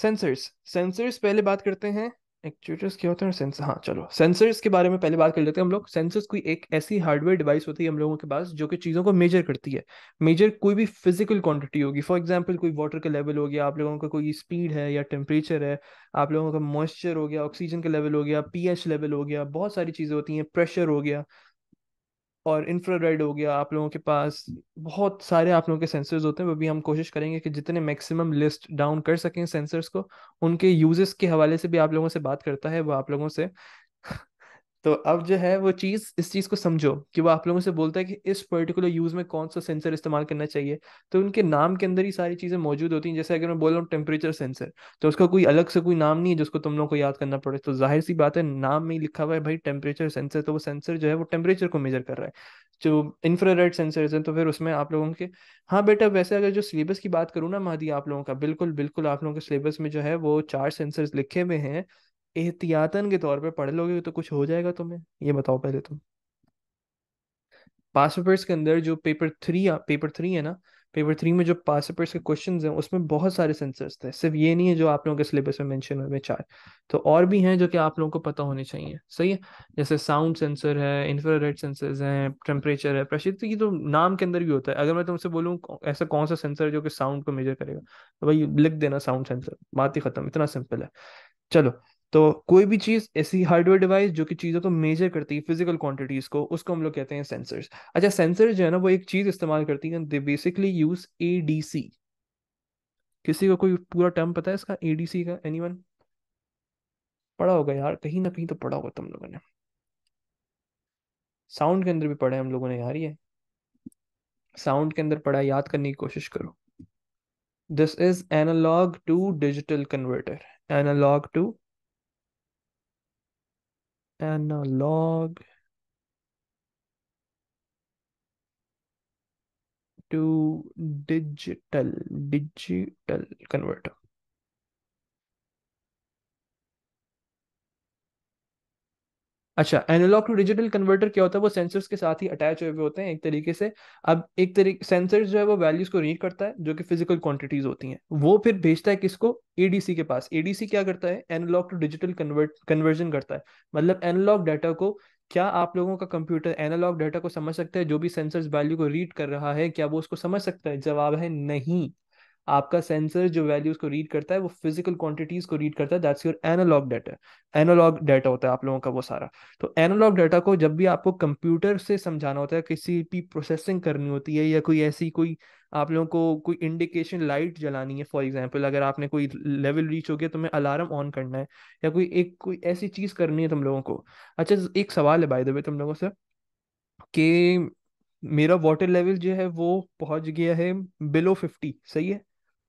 सेंसर्स सेंसर्स पहले बात करते हैं एक्चुएटर्स क्या होते हैं और सेंसर हाँ चलो सेंसर्स के बारे में पहले बात कर लेते हैं हम लोग सेंसर्स कोई एक ऐसी हार्डवेयर डिवाइस होती है हम लोगों के पास जो कि चीज़ों को मेजर करती है मेजर कोई भी फिजिकल क्वांटिटी होगी फॉर एग्जांपल कोई वाटर का लेवल हो गया आप लोगों का कोई स्पीड है या टेम्परेचर है आप लोगों का मॉइस्चर हो गया ऑक्सीजन का लेवल हो गया पी लेवल हो गया बहुत सारी चीज़ें होती हैं प्रेशर हो गया और इंफ्रारेड हो गया आप लोगों के पास बहुत सारे आप लोगों के सेंसर्स होते हैं वो भी हम कोशिश करेंगे कि जितने मैक्सिमम लिस्ट डाउन कर सकें सेंसर्स को उनके यूजेस के हवाले से भी आप लोगों से बात करता है वो आप लोगों से तो अब जो है वो चीज़ इस चीज़ को समझो कि वो आप लोगों से बोलता है कि इस पर्टिकुलर यूज़ में कौन सा सेंसर इस्तेमाल करना चाहिए तो उनके नाम के अंदर ही सारी चीज़ें मौजूद होती हैं जैसे अगर मैं बोल रहा हूँ टेम्परेचर सेंसर तो उसका कोई अलग से कोई नाम नहीं है जिसको तुम लोग को याद करना पड़े तो जाहिर सी बात है नाम में ही लिखा हुआ है भाई टेम्परेचर सेंसर तो वो सेंसर जो है वो टेम्परेचर को मेजर कर रहा है जो इंफ्रारेड सेंसर है तो फिर उसमें आप लोगों के हाँ बेटा वैसे अगर जो सिलेबस की बात करूँ ना महदी आप लोगों का बिल्कुल बिल्कुल आप लोगों के सिलेबस में जो है वो चार सेंसर लिखे हुए हैं एहतियातन के तौर पे पढ़ लोगे तो कुछ हो जाएगा तुम्हें ये बताओ पहले तुम पास पेपर्स के अंदर जो पेपर थ्री पेपर थ्री है ना पेपर थ्री में जो पास पेपर्स के क्वेश्चंस हैं उसमें बहुत सारे सेंसर्स थे सिर्फ ये नहीं है जो आप लोगों के सिलेबस में मेंशन हुए चार तो और भी हैं जो कि आप लोगों को पता होने चाहिए सही है जैसे साउंड सेंसर है इंफ्रारेड सेंसर्स हैं टेम्परेचर है प्रेशर तो ये तो नाम के अंदर भी होता है अगर मैं तुमसे बोलूँ ऐसा कौन सा सेंसर जो कि साउंड को मेजर करेगा तो भाई लिख देना साउंड सेंसर बात ही खत्म इतना सिंपल है चलो तो कोई भी चीज ऐसी हार्डवेयर डिवाइस जो कि चीजों को मेजर करती है फिजिकल क्वांटिटीज को उसको हम लोग कहते हैं सेंसर्स अच्छा सेंसर जो है ना वो एक चीज इस्तेमाल करती है दे बेसिकली यूज सी किसी को कोई पूरा टर्म पता है इसका सी का एनी वन पढ़ा होगा यार कहीं ना कहीं तो पढ़ा होगा तुम लोगों ने साउंड के अंदर भी पढ़ा है हम लोगों ने यार ये साउंड के अंदर पढ़ा याद करने की कोशिश करो this is analogue to digital converter analogue to analog to digital digital converter अच्छा एनालॉग टू डिजिटल कन्वर्टर क्या होता है वो सेंसर्स के साथ ही अटैच हुए होते हैं एक तरीके से अब एक तरीके सेंसर जो है वो वैल्यूज को रीड करता है जो कि फिजिकल क्वांटिटीज होती हैं वो फिर भेजता है किसको एडीसी के पास एडीसी क्या करता है analogue to digital convert conversion करता है मतलब एनालॉग डाटा को क्या आप लोगों का कंप्यूटर एनालॉग डाटा को समझ सकता है जो भी सेंसर्स वैल्यू को रीड कर रहा है क्या वो उसको समझ सकता है जवाब है नहीं आपका सेंसर जो वैल्यूज को रीड करता है वो फिजिकल क्वांटिटीज को रीड करता है that's your analogue data analogue data होता है आप लोगों का वो सारा तो एनालॉग डाटा को जब भी आपको कंप्यूटर से समझाना होता है किसी भी प्रोसेसिंग करनी होती है या कोई ऐसी कोई आप लोगों को कोई इंडिकेशन लाइट जलानी है फॉर एग्जाम्पल अगर आपने कोई लेवल रीच हो गया तो मैं अलार्म ऑन करना है या कोई एक कोई ऐसी चीज करनी है तुम लोगों को अच्छा एक सवाल है बाई दबे तुम लोगों से कि मेरा वाटर लेवल जो है वो पहुंच गया है बिलो फिफ्टी सही है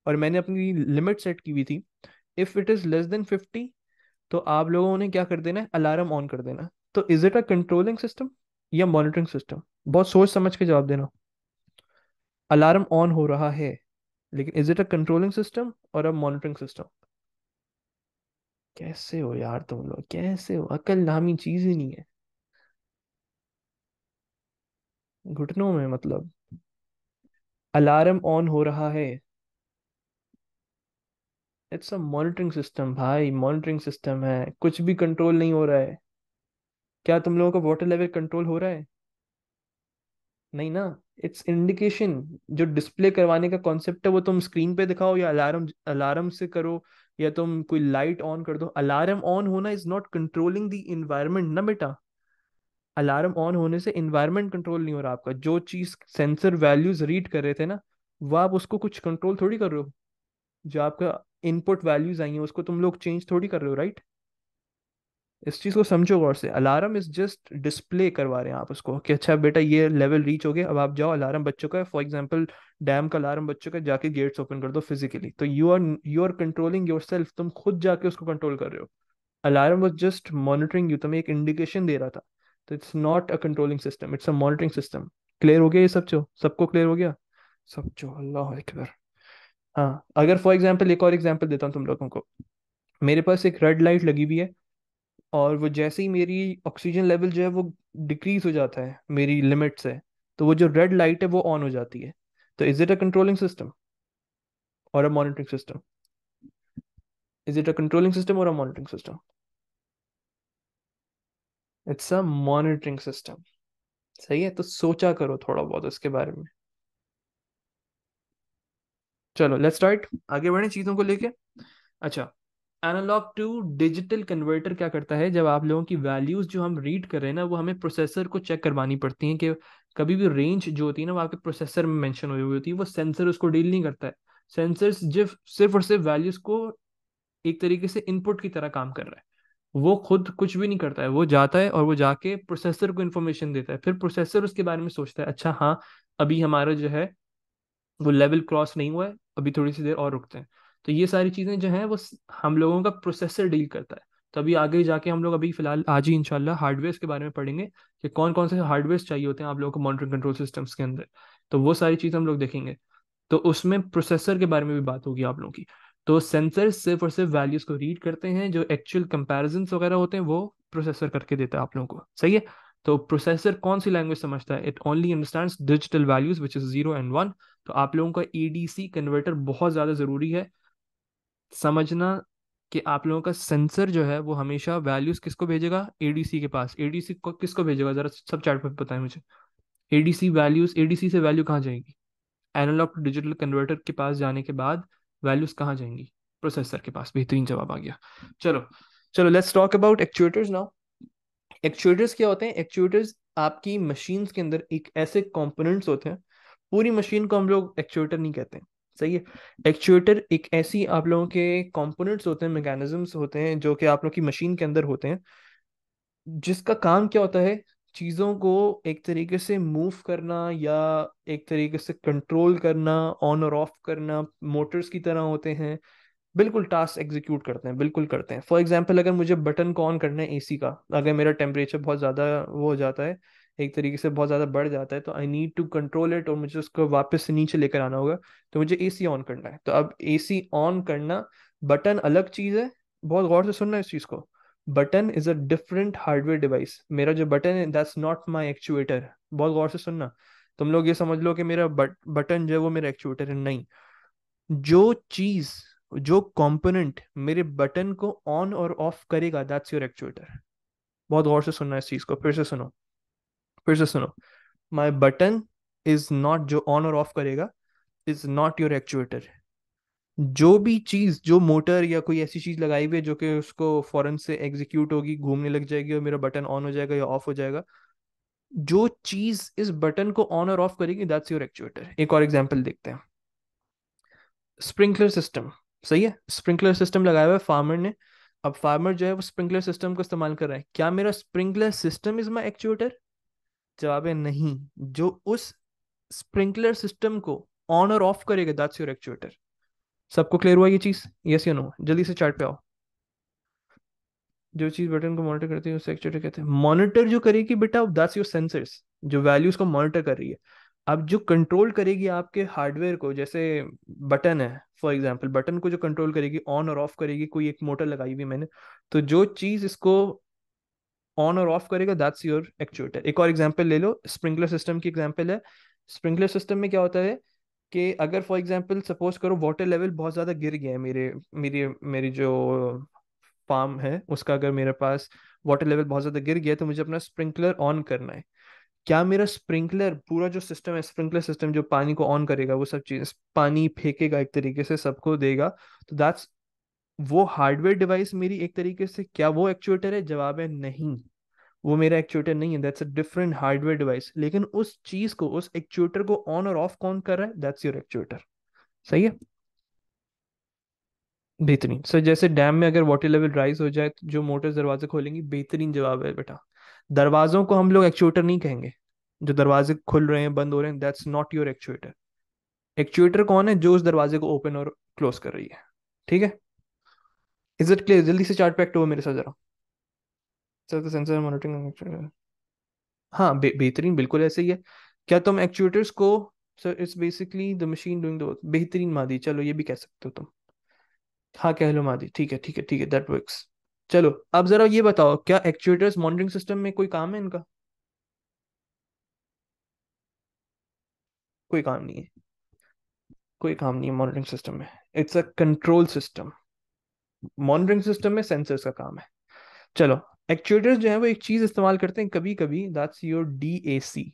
और मैंने अपनी लिमिट सेट की हुई थी if it is less than fifty तो आप लोगों ने क्या कर देना है अलार्म ऑन कर देना तो is it a controlling system या मॉनिटरिंग सिस्टम बहुत सोच समझ के जवाब देना अलार्म ऑन हो रहा है लेकिन is it a controlling system और अ मॉनिटरिंग सिस्टम कैसे हो यार तुम लोग कैसे हो अकल नामी चीज ही नहीं है घुटनों में मतलब अलार्म ऑन हो रहा है इट्स अ मॉनिटरिंग सिस्टम भाई मॉनिटरिंग सिस्टम है कुछ भी कंट्रोल नहीं हो रहा है क्या तुम लोगों का वाटर लेवल कंट्रोल हो रहा है नहीं ना इट्स इंडिकेशन जो डिस्प्ले करवाने का कॉन्सेप्ट है वो तुम स्क्रीन पे दिखाओ या अलार्म अलार्म से करो या तुम कोई लाइट ऑन कर दो अलार्म ऑन होना is not controlling the environment ना बेटा अलार्म ऑन होने से इन्वायरमेंट कंट्रोल नहीं हो रहा आपका जो चीज सेंसर वैल्यूज रीड कर रहे थे ना वो आप उसको कुछ कंट्रोल थोड़ी कर रहे हो जो आपका इनपुट वैल्यूज आई हैं उसको तुम लोग चेंज थोड़ी कर रहे हो राइट इस चीज़ को समझो गौर से अलार्म इज जस्ट डिस्प्ले करवा रहे हैं आप उसको कि अच्छा बेटा ये लेवल रीच हो गया अब आप जाओ अलार्म बच्चों का है फॉर एग्जाम्पल डैम का अलार्म बच्चों का है जाके गेट्स ओपन कर दो फिजिकली तो you are you are controlling yourself तुम खुद जाके उसको कंट्रोल कर रहे हो alarm was just monitoring you तुम्हें एक इंडिकेशन दे रहा था तो it's not a controlling system it's a monitoring system clear हो गया ये सब चो सबको क्लियर हो गया सब चो अल्लाह अकबर हाँ अगर फॉर एग्जाम्पल एक और एग्जाम्पल देता हूँ तुम लोगों को मेरे पास एक रेड लाइट लगी हुई है और वो जैसे ही मेरी ऑक्सीजन लेवल जो है वो डिक्रीज हो जाता है मेरी लिमिट से तो वो जो रेड लाइट है वो ऑन हो जाती है तो is it a controlling system और a monitoring system is it a controlling system और a monitoring system it's a monitoring system सही है तो सोचा करो थोड़ा बहुत इसके बारे में चलो लेट्स स्टार्ट आगे बढ़े चीजों को लेके अच्छा एनालॉग टू डिजिटल कन्वर्टर क्या करता है जब आप लोगों की वैल्यूज जो हम रीड कर रहे हैं ना वो हमें प्रोसेसर को चेक करवानी पड़ती है कि कभी भी रेंज जो होती है ना वो आपके प्रोसेसर में मेंशन हुई हुई होती है वो सेंसर उसको डील नहीं करता है सेंसर जिफ सिर्फ और सिर्फ वैल्यूज को एक तरीके से इनपुट की तरह काम कर रहा है वो खुद कुछ भी नहीं करता है वो जाता है और वो जाके प्रोसेसर को इन्फॉर्मेशन देता है फिर प्रोसेसर उसके बारे में सोचता है अच्छा हाँ अभी हमारा जो है वो लेवल क्रॉस नहीं हुआ है अभी थोड़ी सी देर और रुकते हैं तो ये सारी चीज़ें जो हैं वो हम लोगों का प्रोसेसर डील करता है तो अभी आगे जाके हम लोग अभी फिलहाल आज ही इनशाला हार्डवेयर के बारे में पढ़ेंगे कि कौन कौन से हार्डवेयर चाहिए होते हैं आप लोगों को मॉनिटरिंग कंट्रोल सिस्टम्स के अंदर तो वो सारी चीज़ हम लोग देखेंगे तो उसमें प्रोसेसर के बारे में भी बात होगी आप लोगों की तो सेंसर सिर्फ और सिर्फ वैल्यूज़ को रीड करते हैं जो एक्चुअल कंपेरिजन वगैरह होते हैं वो प्रोसेसर करके देता है आप लोगों को सही है तो प्रोसेसर कौन सी लैंग्वेज समझता है it only understand digital values which is zero and one तो आप लोगों का ईडीसी कन्वर्टर बहुत ज़्यादा ज़रूरी है समझना कि आप लोगों का सेंसर जो है वो हमेशा वैल्यूज किसको भेजेगा एडीसी के पास एडीसी को किसको भेजेगा जरा सब चार्ट पर बताएं मुझे एडीसी वैल्यूज एडीसी से वैल्यू कहाँ जाएगी एनालॉग टू डिजिटल कन्वर्टर के पास जाने के बाद वैल्यूज कहाँ जाएंगी प्रोसेसर के पास बेहतरीन जवाब आ गया चलो चलो let's talk about actuators now actuators क्या होते हैं एक्चुएटर्स आपकी मशीन के अंदर एक ऐसे कॉम्पोनेंट्स होते हैं पूरी मशीन को हम लोग एक्चुएटर नहीं कहते हैं सही है एक्चुएटर एक ऐसी आप लोगों के कंपोनेंट्स होते हैं मैकेनिज्म्स होते हैं जो कि आप लोग की मशीन के अंदर होते हैं जिसका काम क्या होता है चीज़ों को एक तरीके से मूव करना या एक तरीके से कंट्रोल करना ऑन और ऑफ करना मोटर्स की तरह होते हैं बिल्कुल टास्क एग्जीक्यूट करते हैं बिल्कुल करते हैं फॉर एग्जाम्पल अगर मुझे बटन को ऑन करना है एसी का अगर मेरा टेम्परेचर बहुत ज़्यादा वो हो जाता है एक तरीके से बहुत ज़्यादा बढ़ जाता है तो I need to control it और मुझे उसको वापस से नीचे लेकर आना होगा तो मुझे ए सी ऑन करना है तो अब ए सी ऑन करना बटन अलग चीज़ है बहुत गौर से सुनना इस चीज़ को button is a different hardware device मेरा जो बटन है दैट्स नॉट माई एक्चुएटर बहुत गौर से सुनना तुम लोग ये समझ लो कि मेरा बट बटन जो है वो मेरा एक्चुएटर है नहीं जो चीज़ जो कंपोनेंट मेरे बटन को ऑन और ऑफ करेगा दैट्स योर एक्चुएटर बहुत गौर से सुनना इस चीज को फिर से सुनो फिर से सुनो माय बटन इज नॉट जो ऑन और ऑफ करेगा इज नॉट योर एक्चुएटर जो भी चीज जो मोटर या कोई ऐसी चीज लगाई हुई है जो कि उसको फॉरन से एग्जीक्यूट होगी घूमने लग जाएगी और मेरा बटन ऑन हो जाएगा या ऑफ हो जाएगा जो चीज इस बटन को ऑन और ऑफ करेगी दैट्स योर एक्चुएटर एक और एग्जाम्पल देखते हैं स्प्रिंकलर सिस्टम सही है स्प्रिंकलर सिस्टम लगाया हुआ है फार्मर ने अब फार्मर जो है वो स्प्रिंकलर सिस्टम को इस्तेमाल कर रहा है क्या मेरा sprinkler system is my actuator जवाब है नहीं जो उस स्प्रिंकलर सिस्टम को ऑन और ऑफ करेगा दैट्स योर एक्चुएटर सबको क्लियर हुआ ये चीज यस यू नो जल्दी से चार्ट पे आओ जो चीज बटन को मॉनिटर करती है उसे एक्चुएटर कहते हैं मॉनिटर जो करेगी बेटा दैट्स योर सेंसर्स जो वैल्यूज को मॉनिटर कर रही है अब जो कंट्रोल करेगी आपके हार्डवेयर को जैसे बटन है फॉर एग्जाम्पल बटन को जो कंट्रोल करेगी ऑन और ऑफ करेगी कोई एक मोटर लगाई हुई मैंने तो जो चीज़ इसको ऑन और ऑफ करेगा दैट्स योर एक्चुएटर एक और एग्जाम्पल ले लो स्प्रिंकलर सिस्टम की एग्जाम्पल है स्प्रिंकलर सिस्टम में क्या होता है कि अगर फॉर एग्जाम्पल सपोज करो वाटर लेवल बहुत ज़्यादा गिर गया है मेरे मेरी मेरी जो फार्म है उसका अगर मेरे पास वाटर लेवल बहुत ज़्यादा गिर गया तो मुझे अपना स्प्रिंकलर ऑन करना है क्या मेरा स्प्रिंकलर पूरा जो सिस्टम है स्प्रिंकलर सिस्टम जो पानी को ऑन करेगा वो सब चीज पानी फेंकेगा एक तरीके से सबको देगा तो दैट्स वो हार्डवेयर डिवाइस मेरी एक तरीके से क्या वो एक्चुएटर है जवाब है नहीं वो मेरा एक्चुएटर नहीं है that's a different hardware device लेकिन उस चीज को उस एक्चुएटर को ऑन और ऑफ कौन कर रहा है दैट्स योर एक्चुएटर सही है बेहतरीन सर so, जैसे डैम में अगर वाटर लेवल राइज हो जाए तो जो मोटर दरवाजे खोलेंगी बेहतरीन जवाब है बेटा दरवाजों को हम लोग एक्चुएटर नहीं कहेंगे जो दरवाजे खुल रहे हैं बंद हो रहे हैं that's not your actuator actuator कौन है जो उस दरवाजे को ओपन और क्लोज कर रही है ठीक है इज इट क्लियर जल्दी से चार्ट पैक्ट हो मेरे साथ जरा सर सेंसर मॉनिटरिंग हाँ बे, बेहतरीन बिल्कुल ऐसे ही है क्या तुम एक्चुएटर्स को sir it's basically the machine doing the work बेहतरीन मादी चलो ये भी कह सकते हो तुम हाँ कह लो मादी ठीक है ठीक है ठीक है दैट वर्क्स चलो अब जरा ये बताओ क्या एक्चुएटर्स मॉनिटरिंग सिस्टम में कोई काम है इनका कोई काम नहीं है कोई काम नहीं है मॉनिटरिंग सिस्टम में it's a control system monitoring system में सेंसर्स का काम है चलो एक्चुएटर्स जो है वो एक चीज इस्तेमाल करते हैं कभी कभी that's your D A C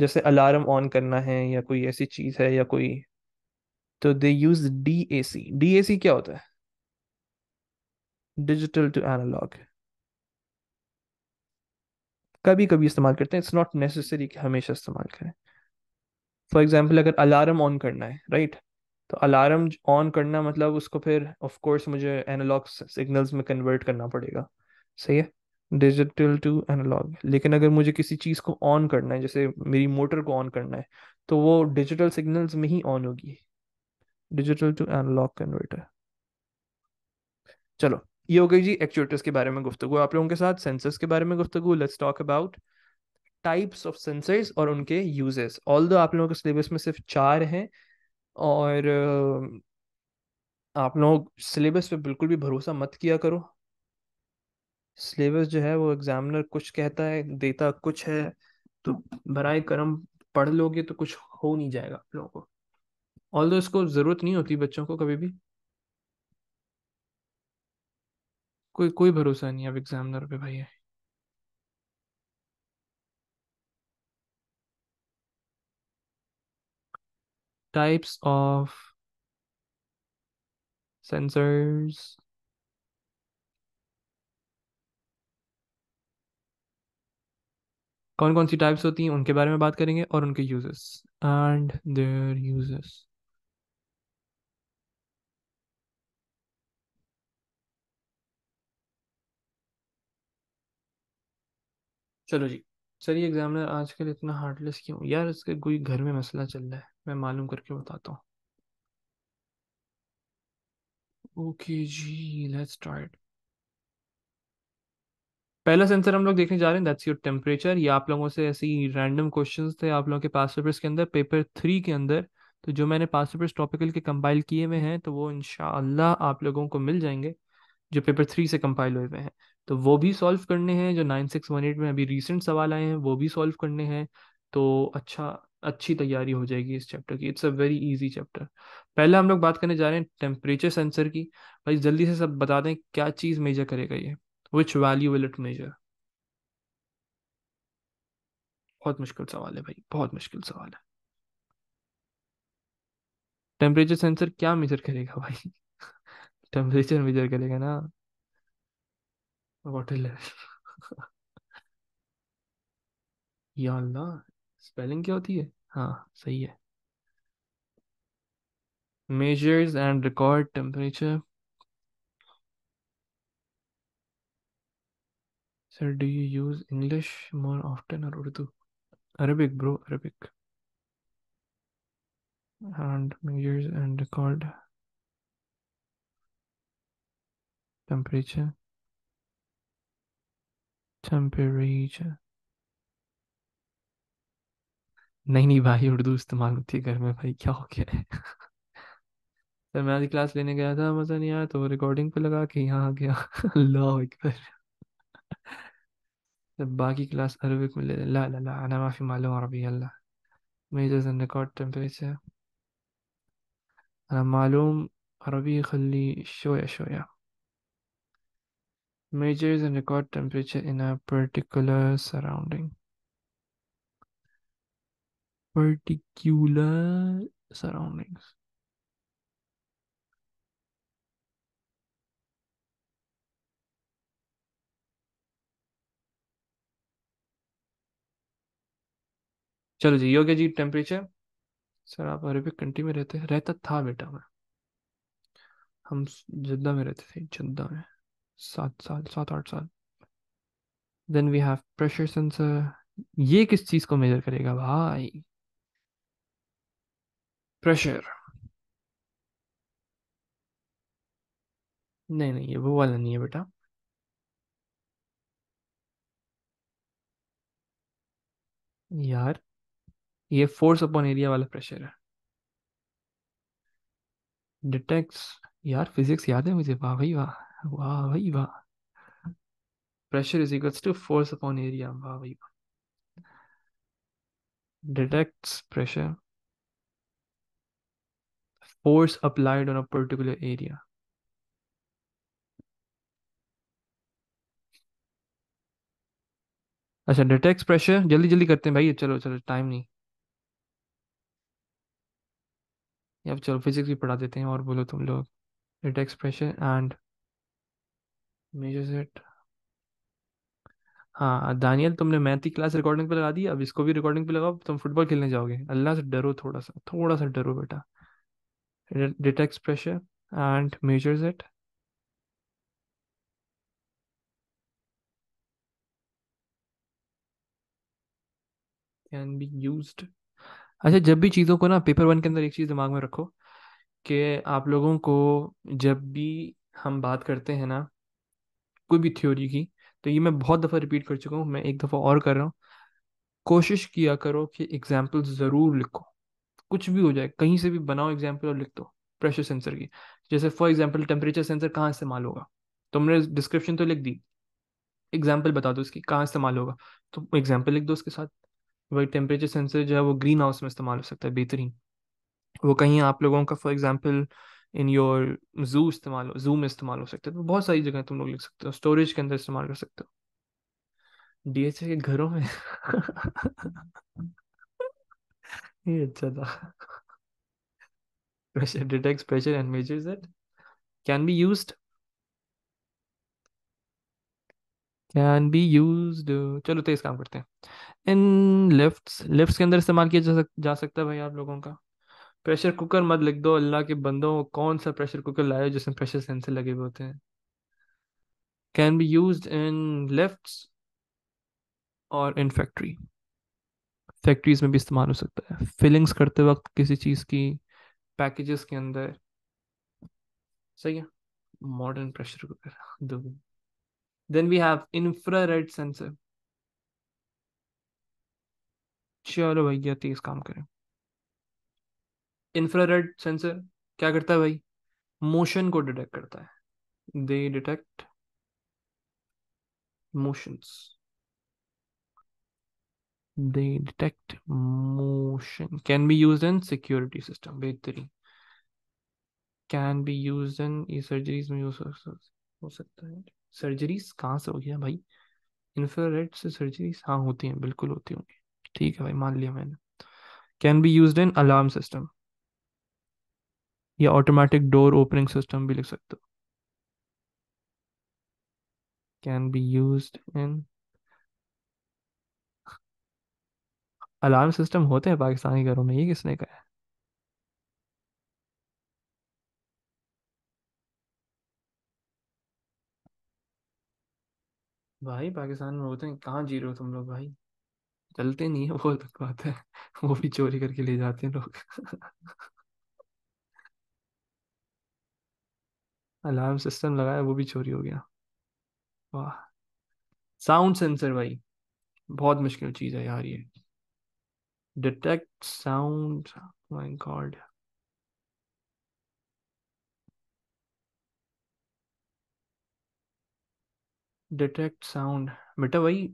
जैसे अलार्म ऑन करना है या कोई ऐसी चीज है या कोई तो they use D A C D A C क्या होता है डिजिटल टू एनालॉग कभी कभी इस्तेमाल करते हैं इट्स नॉट नेसेसरी कि हमेशा इस्तेमाल करें फॉर एग्जाम्पल अगर अलार्म ऑन करना है राइट right? तो अलार्म ऑन करना मतलब उसको फिर ऑफ कोर्स मुझे एनालॉग सिग्नल्स में कन्वर्ट करना पड़ेगा सही है डिजिटल टू एनालॉग लेकिन अगर मुझे किसी चीज़ को ऑन करना है जैसे मेरी मोटर को ऑन करना है तो वो डिजिटल सिग्नल्स में ही ऑन होगी डिजिटल टू एनालॉग कन्वर्टर चलो ये हो गई जी एक्चुएटर्स के बारे में गुफ्तु आप लोगों के साथ सेंसर्स के बारे में गुफ्तु let's talk about types of sensors और उनके यूजेस ऑल दो आप लोगों के सिलेबस में सिर्फ चार हैं और आप लोग सिलेबस पे बिल्कुल भी भरोसा मत किया करो सिलेबस जो है वो एग्जामिनर कुछ कहता है देता कुछ है तो बरए करम पढ़ लोगे तो कुछ हो नहीं जाएगा आप लोगों को ऑल दो इसको ज़रूरत नहीं होती बच्चों को कभी भी कोई कोई भरोसा नहीं अब एग्जामिनर पे भाई टाइप्स ऑफ सेंसर्स कौन कौन सी टाइप्स होती हैं उनके बारे में बात करेंगे और उनके यूजेस एंड देयर यूजेस चलो जी सर ये एग्जामिनर आजकल इतना हार्टलेस क्यों यार इसके कोई घर में मसला चल रहा है मैं मालूम करके बताता हूँ ओके जी लेट्स स्टार्ट पहला सेंसर हम लोग देखने जा रहे हैं दैट्स योर टेम्परेचर ये आप लोगों से ऐसे ही रैंडम क्वेश्चन थे आप लोगों के पास पेपर्स के अंदर पेपर थ्री के अंदर तो जो मैंने पास पेपर्स टॉपिकल के कंपाइल किए हुए हैं तो वो इनशाला आप लोगों को मिल जाएंगे जो पेपर थ्री से कंपाइल हुए हुए हैं तो वो भी सॉल्व करने हैं जो नाइन सिक्स वन एट में अभी रिसेंट सवाल आए हैं वो भी सॉल्व करने हैं तो अच्छा अच्छी तैयारी हो जाएगी इस चैप्टर की it's a very easy chapter पहले हम लोग बात करने जा रहे हैं टेम्परेचर सेंसर की भाई जल्दी से सब बता दें क्या चीज़ मेजर करेगा ये which value will it measure बहुत मुश्किल सवाल है भाई बहुत मुश्किल सवाल है टेम्परेचर सेंसर क्या मेजर करेगा भाई टेम्परेचर मेजर करेगा ना What a अल्लाह स्पेलिंग क्या होती है हाँ सही है measures and record temperature sir do you use English more often और Urdu Arabic bro Arabic and measures and record temperature temperature नहीं नहीं भाई उर्दू इस्तेमाल होती है घर में भाई क्या हो गया है सर मैं आज क्लास लेने गया था मज़ा नहीं आया तो रिकॉर्डिंग पे लगा के यहाँ आ गया अल्लाह अकबर बाकी क्लास अरबिक में ले ला ला ला आना माफ़ी मालूम अरबी अल्लाह मेजर्स एंड रिकॉर्ड टेम्परेचर أنا معلوم عربي يخلي शोया شوية measures and record temperature in a particular surrounding. Particular surroundings. चलो जी योग्य जी टेम्परेचर सर आप अरेबिक कंट्री में रहते हैं रहता था बेटा मैं हम जिद्दा में रहते थे जिद्दा में सात साल सात आठ साल then we have pressure sensor ये किस चीज को मेजर करेगा भाई प्रेशर नहीं नहीं ये वो वाला नहीं है बेटा यार ये फोर्स अपॉन एरिया वाला प्रेशर है डिटेक्ट्स यार फिजिक्स याद है मुझे वाह भाई वाह वाह भाई वाह pressure is equals to force upon area वाह भाई वाह detects pressure force applied on a particular area अच्छा डिटेक्ट प्रेशर जल्दी जल्दी करते हैं भाई चलो चलो टाइम नहीं या चलो फिजिक्स भी पढ़ा देते हैं और बोलो तुम लोग detect pressure and measure set हाँ दानियल तुमने मैथ की क्लास रिकॉर्डिंग पे लगा दी अब इसको भी रिकॉर्डिंग पे लगाओ तुम फुटबॉल खेलने जाओगे अल्लाह से डरो थोड़ा सा थोड़ा सा डरो बेटा detects pressure and measures it can be used अच्छा जब भी चीज़ों को ना पेपर वन के अंदर एक चीज़ दिमाग में रखो कि आप लोगों को जब भी हम बात करते हैं ना कोई भी थ्योरी की तो ये मैं बहुत दफ़ा रिपीट कर चुका हूँ मैं एक दफ़ा और कर रहा हूँ कोशिश किया करो कि एग्जाम्पल ज़रूर लिखो कुछ भी हो जाए कहीं से भी बनाओ एग्जाम्पल और लिख दो प्रेशर सेंसर की जैसे फॉर एग्जाम्पल टेम्परेचर सेंसर कहाँ इस्तेमाल होगा तुमने तो डिस्क्रिप्शन तो लिख दी एग्जाम्पल बता दो उसकी कहाँ इस्तेमाल होगा तो एग्जाम्पल लिख दो उसके साथ वही टेम्परेचर सेंसर जो है वो ग्रीन हाउस में इस्तेमाल हो सकता है बेहतरीन वो कहीं आप लोगों का फॉर एग्जाम्पल इन योर जू इस्तेमाल जू में इस्तेमाल हो सकते हो तो बहुत सारी जगह तुम लोग लिख सकते हो स्टोरेज के अंदर इस्तेमाल कर सकते हो डीएचए के घरों में ये अच्छा था pressure detect pressure and measure it can be use can be use चलो तेज तो काम करते हैं इन लिफ्ट लिफ्ट के अंदर इस्तेमाल किया जा, सक, जा सकता है भाई आप लोगों का प्रेशर कुकर मत लिख दो अल्लाह के बंदों कौन सा प्रेशर कुकर लाए जिसमें प्रेशर सेंसर लगे हुए होते हैं can be use in lift और इन फैक्ट्री फैक्ट्रीज में भी इस्तेमाल हो सकता है फिलिंग्स करते वक्त किसी चीज़ की पैकेजेस के अंदर सही है modern pressure cooker then we have infrared sensor चलो भैया तेज काम करें इंफ्रारेड सेंसर क्या करता है भाई मोशन को डिटेक्ट करता है they detect motions they detect motion can be use in security system बेहतरीन कैन बी यूज इन ये सर्जरीज में यूज हो सकता है सर्जरीज कहाँ से हो गया भाई इंफ्रारेड से सर्जरीज हाँ होती हैं बिल्कुल होती होंगी ठीक है भाई मान लिया मैंने can be use in alarm system या ऑटोमेटिक डोर ओपनिंग सिस्टम भी लिख सकते हो can be use in alarm system होते हैं पाकिस्तानी घरों में ये किसने कहा है भाई पाकिस्तान में होते हैं कहाँ जी रहे हो तुम लोग भाई चलते नहीं है वो बात है वो भी चोरी करके ले जाते हैं लोग अलार्म सिस्टम लगाया वो भी चोरी हो गया वाह साउंड सेंसर भाई बहुत मुश्किल चीज़ है यार ये detect sound my god detect sound बेटा भाई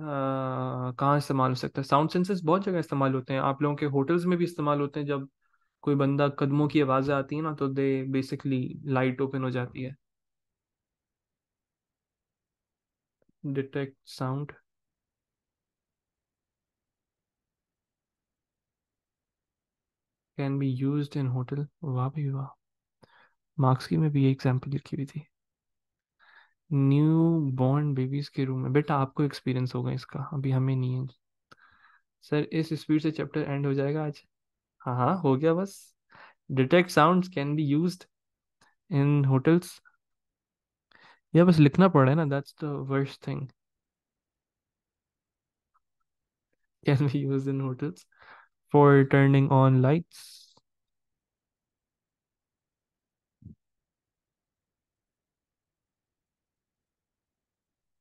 कहाँ इस्तेमाल हो सकता है साउंड सेंसर्स बहुत जगह इस्तेमाल होते हैं आप लोगों के होटल्स में भी इस्तेमाल होते हैं जब कोई बंदा कदमों की आवाजें आती है ना तो दे बेसिकली लाइट ओपन हो जाती है detect sound can be use in hotel वाह भी वाह मार्क्स की में भी ये एग्जाम्पल लिखी हुई थी न्यू बॉर्न बेबीज के रूम में बेटा आपको एक्सपीरियंस होगा इसका अभी हमें नहीं है सर इस स्पीड से चैप्टर एंड हो जाएगा आज हाँ हाँ हो गया बस detect sounds can be used in hotels या बस लिखना पड़ रहा है ना that's the worst thing can be used in hotels for turning on lights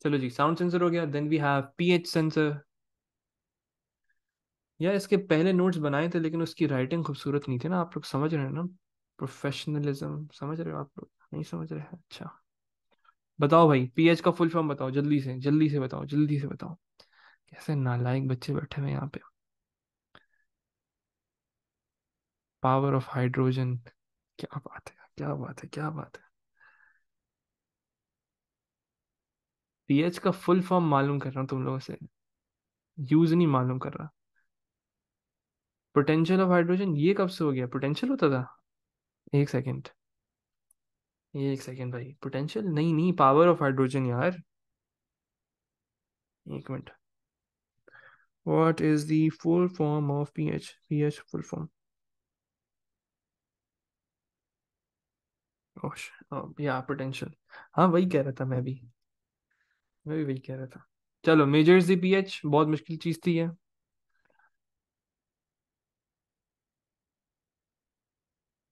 चलो जी साउंड सेंसर हो गया then we have PH sensor या इसके पहले नोट्स बनाए थे लेकिन उसकी राइटिंग खूबसूरत नहीं थी ना आप लोग समझ रहे हैं ना प्रोफेशनलिज्म समझ रहे हो आप लोग नहीं समझ रहे हैं अच्छा बताओ भाई पीएच का फुल फॉर्म बताओ जल्दी से जल्दी से बताओ जल्दी से बताओ कैसे नालायक बच्चे बैठे हुए यहाँ पे पावर ऑफ हाइड्रोजन क्या बात है क्या बात है क्या बात है पीएच का फुल फॉर्म मालूम कर रहा हूँ तुम लोगों से यूज नहीं मालूम कर रहा पोटेंशियल ऑफ हाइड्रोजन ये कब से हो गया पोटेंशियल होता था एक सेकेंड ये एक सेकेंड भाई पोटेंशियल नहीं नहीं पावर ऑफ हाइड्रोजन यार एक minute what is the full form of P H P H full form या पोटेंशियल हाँ वही कह रहा था मैं भी मैं भी वही कह रहा था चलो मेजर्स दी पीएच बहुत मुश्किल चीज थी है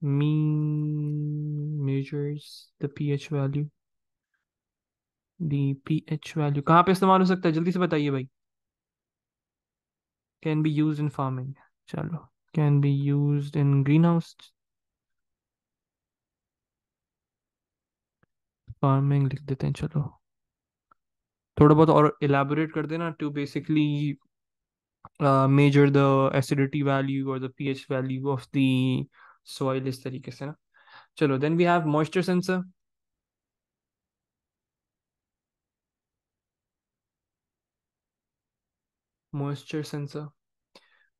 mean measures the pH value the pH value कहाँ पे इस्तेमाल हो सकता है जल्दी से बताइए भाई can be use in farming चलो can be use in greenhouse farming लिख देते हैं चलो थोड़ा बहुत और एलेबोरेट कर देना to basically measure the acidity value और the H value of the soil इस तरीके से ना चलो then we have moisture sensor moisture sensor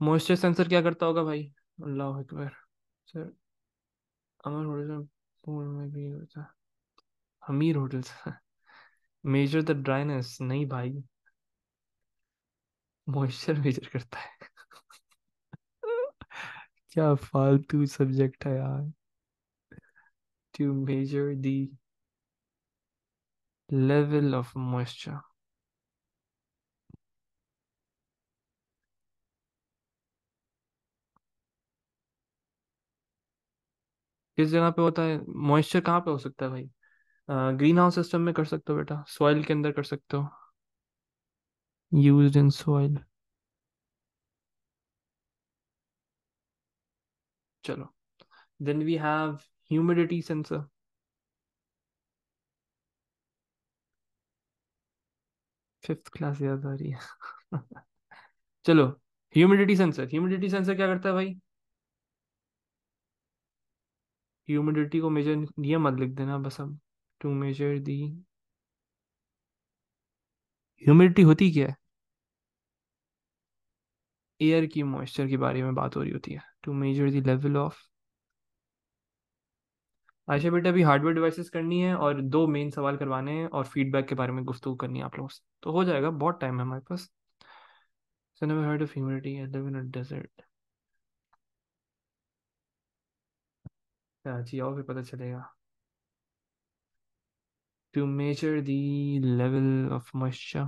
moisture sensor क्या करता होगा भाई अल्लाह अकबर सर अमर होटल में भी होता अमीर होटल मेजर द ड्राइनेस नहीं भाई मॉइस्चर मेजर करता है क्या फालतू सब्जेक्ट है यार to measure the level of moisture किस जगह पे होता है मॉइस्चर कहाँ पे हो सकता है भाई ग्रीन हाउस सिस्टम में कर सकते हो बेटा सॉइल के अंदर कर सकते हो यूज्ड इन सॉइल चलो then we have humidity sensor fifth class याद आ रही है चलो ह्यूमिडिटी सेंसर ह्यूमिडिटी सेंसर क्या करता है भाई ह्यूमिडिटी को मेजर ये मत लिख देना बस अब टू मेजर दी ह्यूमिडिटी होती क्या है एयर की मॉइस्चर के बारे में बात हो रही होती है to measure the level of Ayesha बेटा अभी हार्डवेयर डिवाइसेस करनी है और दो मेन सवाल करवाने हैं और फीडबैक के बारे में गुफ्तु करनी है आप लोगों से तो हो जाएगा बहुत टाइम है हमारे पास heard of humidity in a desert जी और भी पता चलेगा to measure the level of moisture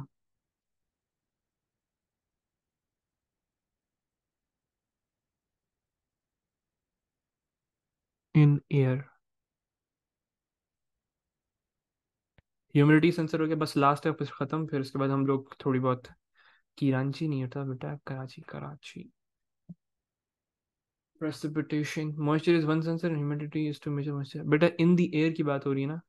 in air humidity sensor हो गया बस लास्ट है ख़त्म फिर उसके बाद हम लोग थोड़ी बहुत कीरांची नहीं होता बेटा Karachi Karachi precipitation moisture is one sensor humidity is to measure moisture बेटा इन द एयर की बात हो रही है ना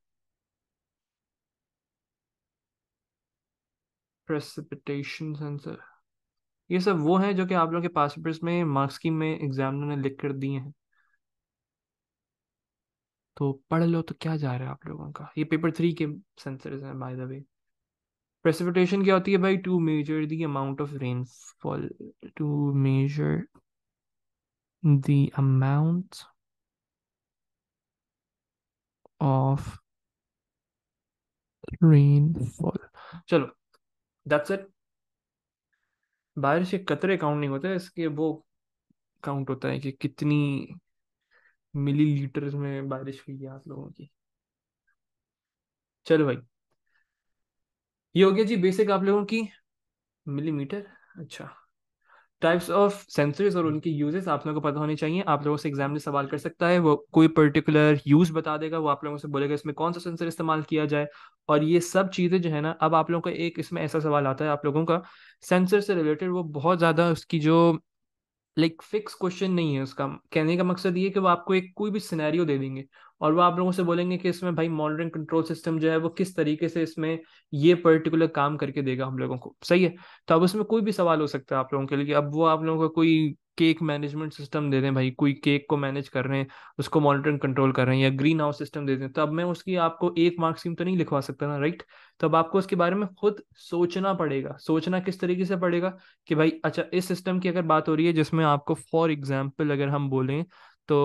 प्रेसिपिटेशन सेंसर ये सब वो हैं जो कि आप लोग के पास में मार्क्स की में एग्जामिनर ने लिख कर दिए हैं तो पढ़ लो तो क्या जा रहा है आप लोगों का ये पेपर थ्री के सेंसर हैं बाय द वे प्रेसिपिटेशन क्या होती है भाई to measure the amount of rainfall to measure the amount of rainfall चलो दैट्स इट बारिश के कतरे काउंट नहीं होते इसके वो काउंट होता है कि कितनी मिली लीटर में बारिश हुई है आप लोगों की चलो भाई ये हो गया जी बेसिक आप लोगों की मिलीमीटर अच्छा टाइप्स ऑफ सेंसर और उनके यूजेस आप लोगों को पता होने चाहिए आप लोगों से एग्जाम में सवाल कर सकता है वो कोई पर्टिकुलर यूज बता देगा वो आप लोगों से बोलेगा इसमें कौन सा सेंसर इस्तेमाल किया जाए और ये सब चीज़ें जो है ना अब आप लोगों का एक इसमें ऐसा सवाल आता है आप लोगों का सेंसर से रिलेटेड वो बहुत ज़्यादा उसकी जो लाइक फिक्स क्वेश्चन नहीं है उसका कहने का मकसद ये कि वो आपको एक कोई भी सिनेरियो दे देंगे और वो आप लोगों से बोलेंगे कि इसमें भाई मॉनिटरिंग कंट्रोल सिस्टम जो है वो किस तरीके से इसमें ये पर्टिकुलर काम करके देगा हम लोगों को सही है तो अब उसमें कोई भी सवाल हो सकता है आप लोगों के लिए अब वो आप लोगों का कोई केक मैनेजमेंट सिस्टम दे दें भाई कोई केक को मैनेज कर रहे हैं उसको मॉनिटरिंग कंट्रोल कर रहे हैं या ग्रीन हाउस सिस्टम दे दें तो अब मैं उसकी आपको एक मार्क्स स्कीम तो नहीं लिखवा सकता ना राइट तो अब आपको उसके बारे में खुद सोचना पड़ेगा सोचना किस तरीके से पड़ेगा कि भाई अच्छा इस सिस्टम की अगर बात हो रही है जिसमें आपको फॉर एग्जाम्पल अगर हम बोलें तो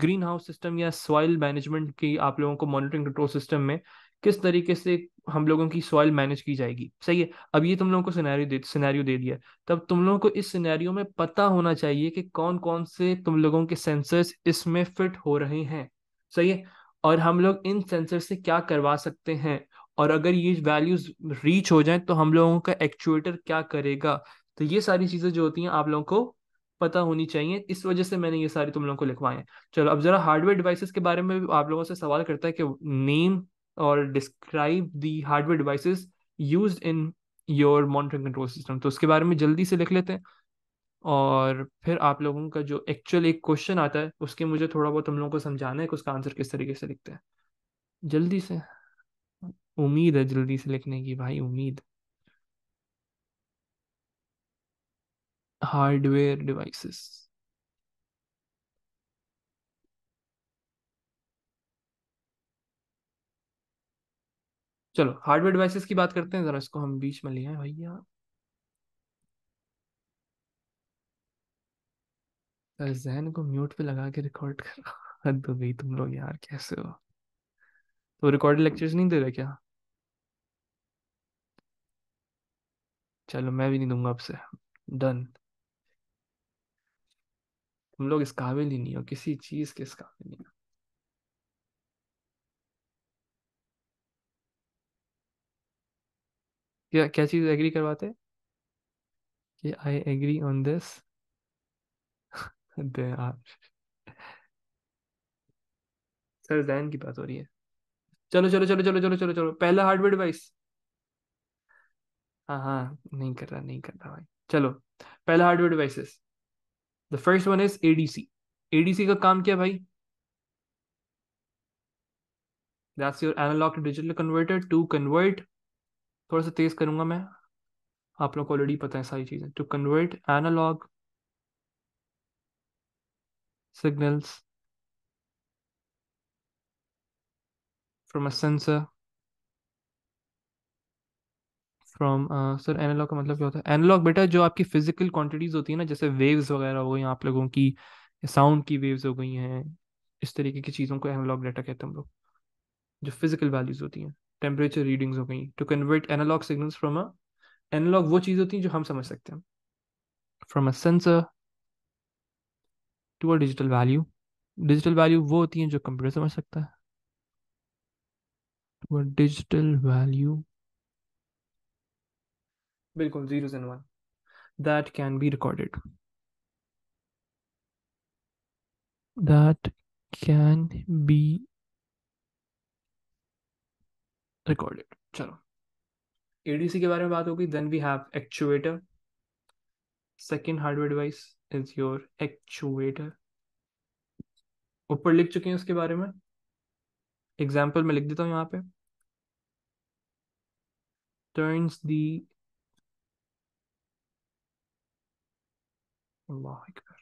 ग्रीन हाउस सिस्टम या सॉइल मैनेजमेंट की आप लोगों को मॉनिटरिंग कंट्रोल सिस्टम में किस तरीके से हम लोगों की सॉइल मैनेज की जाएगी सही है अब ये तुम लोगों को सिनेरियो दे सिनेरियो दे दिया तब तुम लोगों को इस सिनेरियो में पता होना चाहिए कि कौन कौन से तुम लोगों के सेंसर्स इसमें फिट हो रहे हैं सही है और हम लोग इन सेंसर से क्या करवा सकते हैं और अगर ये वैल्यूज रीच हो जाए तो हम लोगों का एक्चुएटर क्या करेगा तो ये सारी चीज़ें जो होती हैं आप लोगों को पता होनी चाहिए इस वजह से मैंने ये सारी तुम लोगों को लिखवाए हैं चलो अब जरा हार्डवेयर डिवाइसेस के बारे में आप लोगों से सवाल करता है कि नेम और describe the hardware devices use in your monitoring control system तो उसके बारे में जल्दी से लिख लेते हैं और फिर आप लोगों का जो एक्चुअल एक क्वेश्चन आता है उसके मुझे थोड़ा बहुत हम लोगों को समझाना है कि उसका आंसर किस तरीके से लिखते हैं जल्दी से उम्मीद है जल्दी से लिखने की भाई उम्मीद हार्डवेयर डिवाइसेस चलो हार्डवेयर डिवाइसेस की बात करते हैं जरा इसको हम बीच में ले आए भैया जहन को म्यूट पे लगा के रिकॉर्ड कर तो भाई तुम लोग यार कैसे हो तो रिकॉर्डेड लेक्चर्स नहीं दे रहे क्या चलो मैं भी नहीं दूंगा आपसे डन तुम लोग इस काबिल ही नहीं हो किसी चीज के इस काबिल नहीं हो क्या क्या चीज़ एग्री करवाते कि I agree on this they are sir Jain की बात हो रही है चलो चलो चलो चलो चलो चलो चलो पहला हार्डवेयर डिवाइस हाँ हाँ नहीं कर रहा नहीं कर रहा भाई चलो पहला hardware devices the first one is ADC ADC का काम क्या भाई that's your analog to digital converter to convert थोड़ा सा तेज़ करूंगा मैं आप लोग को ऑलरेडी पता है सारी चीज़ें to convert analog signals from a sensor from sir analog का मतलब क्या होता है एनालॉग बेटा जो आपकी फिजिकल क्वांटिटीज होती है ना जैसे वेव्स वगैरह हो गई आप लोगों की साउंड की वेव्स हो गई हैं इस तरीके की चीज़ों को एनालॉग डेटा कहते हैं हम लोग जो फिजिकल वैल्यूज होती हैं टेम्परेचर रीडिंग्स हो गई to convert analog signals from a analog वो चीज़ होती है जो हम समझ सकते हैं from a sensor to a digital value digital value वो होती है जो कंप्यूटर समझ सकता है टू अ डिजिटल वैल्यू बिल्कुल zero and one that can be recorded that can be recorded चलो एडीसी के बारे में बात होगी then we have actuator second hardware device is your actuator ऊपर लिख चुके हैं उसके बारे में एग्जाम्पल मैं लिख देता हूँ यहाँ पे turns the Allah Akbar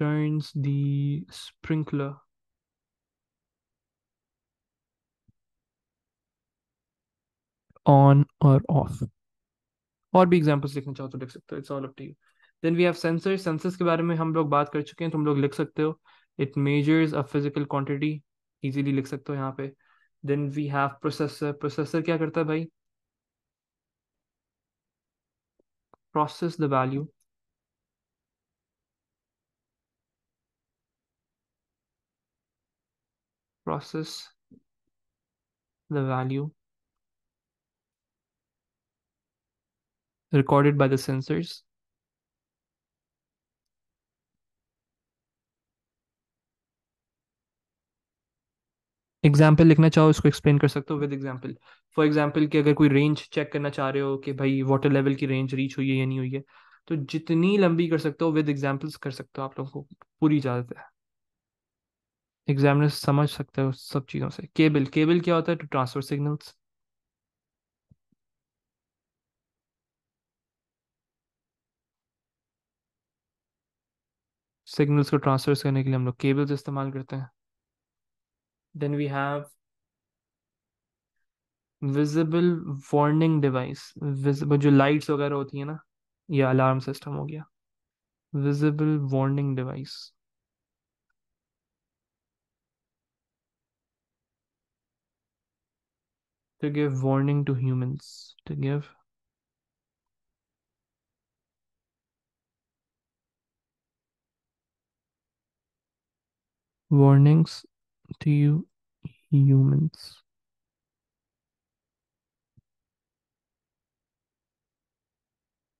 turns the sprinkler on और ऑफ और भी एग्जाम्पल्स लिखना चाहो तो लिख सकते हो it's all up to you then we have sensor sensors के बारे में हम लोग बात कर चुके हैं तुम लोग लिख सकते हो it measures a physical quantity easily लिख सकते हो यहाँ पे then we have processor processor क्या करता है भाई process the value process the value recorded by the sensors. Example लिखना चाहो इसको एक्सप्लेन कर सकते हो विद एग्जाम्पल फॉर एग्जाम्पल कि अगर कोई रेंज चेक करना चाह रहे हो कि भाई वाटर लेवल की रेंज रीच हुई है या नहीं हुई है तो जितनी लंबी कर सकते हो विद एग्जाम्पल्स कर सकते हो आप लोगों को पूरी इजाजत है एग्जामिनर समझ सकते हो सब चीज़ों से केबल केबल क्या होता है टू ट्रांसफर सिग्नल्स सिग्नल्स को ट्रांसफर करने के लिए हम लोग केबल्स इस्तेमाल करते हैं then we have visible warning device visible जो लाइट्स वगैरह होती है ना ये अलार्म सिस्टम हो गया visible warning device to give warning to humans to give warnings to you humans.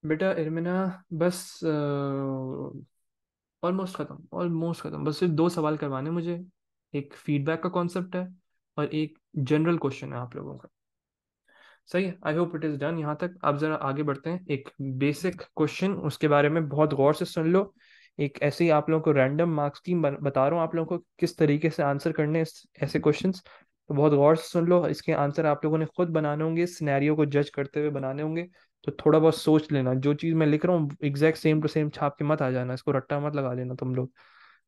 बेटा इर्मिना बस ऑलमोस्ट ख़त्म ऑलमोस्ट ख़त्म बस सिर्फ दो सवाल करवाने मुझे एक फीडबैक का कॉन्सेप्ट है और एक जनरल क्वेश्चन है आप लोगों का सही है I hope it is done यहाँ तक आप ज़रा आगे बढ़ते हैं एक बेसिक क्वेश्चन उसके बारे में बहुत गौर से सुन लो एक ऐसे ही आप लोगों को रैंडम मार्क्स स्कीम बता रहा हूँ आप लोगों को किस तरीके से आंसर करने ऐसे क्वेश्चन तो बहुत गौर से सुन लो इसके आंसर आप लोगों ने खुद बनाने होंगे सिनेरियो को जज करते हुए बनाने होंगे तो थोड़ा बहुत सोच लेना जो चीज़ मैं लिख रहा हूँ एग्जैक्ट सेम टू सेम छाप के मत आ जाना इसको रट्टा मत लगा लेना तुम लोग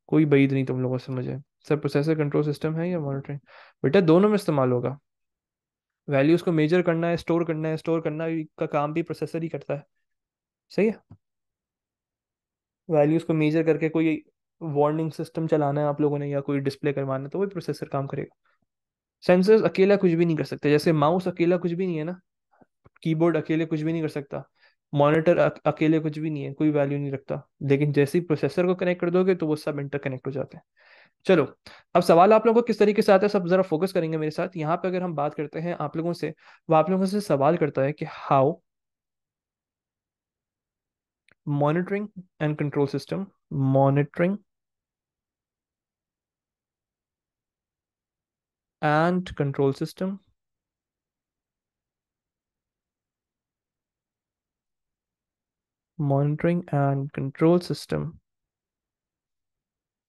कोई बईद नहीं तुम लोगों से मुझे सर प्रोसेसर कंट्रोल सिस्टम है या मॉनिटरिंग बेटा दोनों में इस्तेमाल होगा वैल्यूज़ को मेजर करना है स्टोर करना है स्टोर करना का काम भी प्रोसेसर ही करता है सही है वैल्यूज को मेजर करके कोई वार्निंग सिस्टम चलाना है आप लोगों ने या कोई डिस्प्ले करवाना है तो वही प्रोसेसर काम करेगा सेंसर्स अकेला कुछ भी नहीं कर सकते जैसे माउस अकेला कुछ भी नहीं है ना कीबोर्ड अकेले कुछ भी नहीं कर सकता मॉनिटर अकेले कुछ भी नहीं है कोई वैल्यू नहीं रखता लेकिन जैसे ही प्रोसेसर को कनेक्ट कर दोगे तो वो सब इंटर कनेक्ट हो जाते हैं चलो अब सवाल आप लोगों को किस तरीके से आता है सब जरा फोकस करेंगे मेरे साथ यहाँ पे अगर हम बात करते हैं आप लोगों से वो आप लोगों से सवाल करता है कि how monitoring and control system monitoring and control system monitoring and control system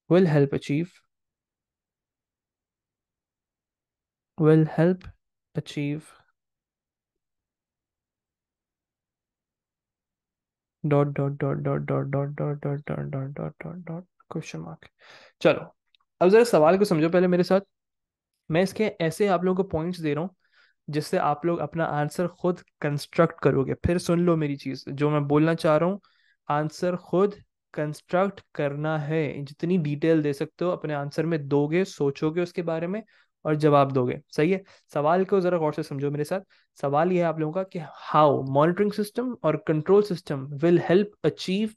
will help achieve will help achieve dot dot dot dot dot dot dot dot dot dot dot dot dot question mark चलो अब जरा सवाल को समझो पहले मेरे साथ मैं इसके ऐसे आप लोगों को पॉइंट्स दे रहा हूँ जिससे आप लोग अपना आंसर खुद कंस्ट्रक्ट करोगे फिर सुन लो मेरी चीज जो मैं बोलना चाह रहा हूँ आंसर खुद कंस्ट्रक्ट करना है जितनी डिटेल दे सकते हो अपने आंसर में दोगे सोचोगे उसके बारे में और जवाब दोगे सही है सवाल को जरा गौर से समझो मेरे साथ सवाल यह है आप लोगों का कि हाउ मॉनिटरिंग सिस्टम और control system will help achieve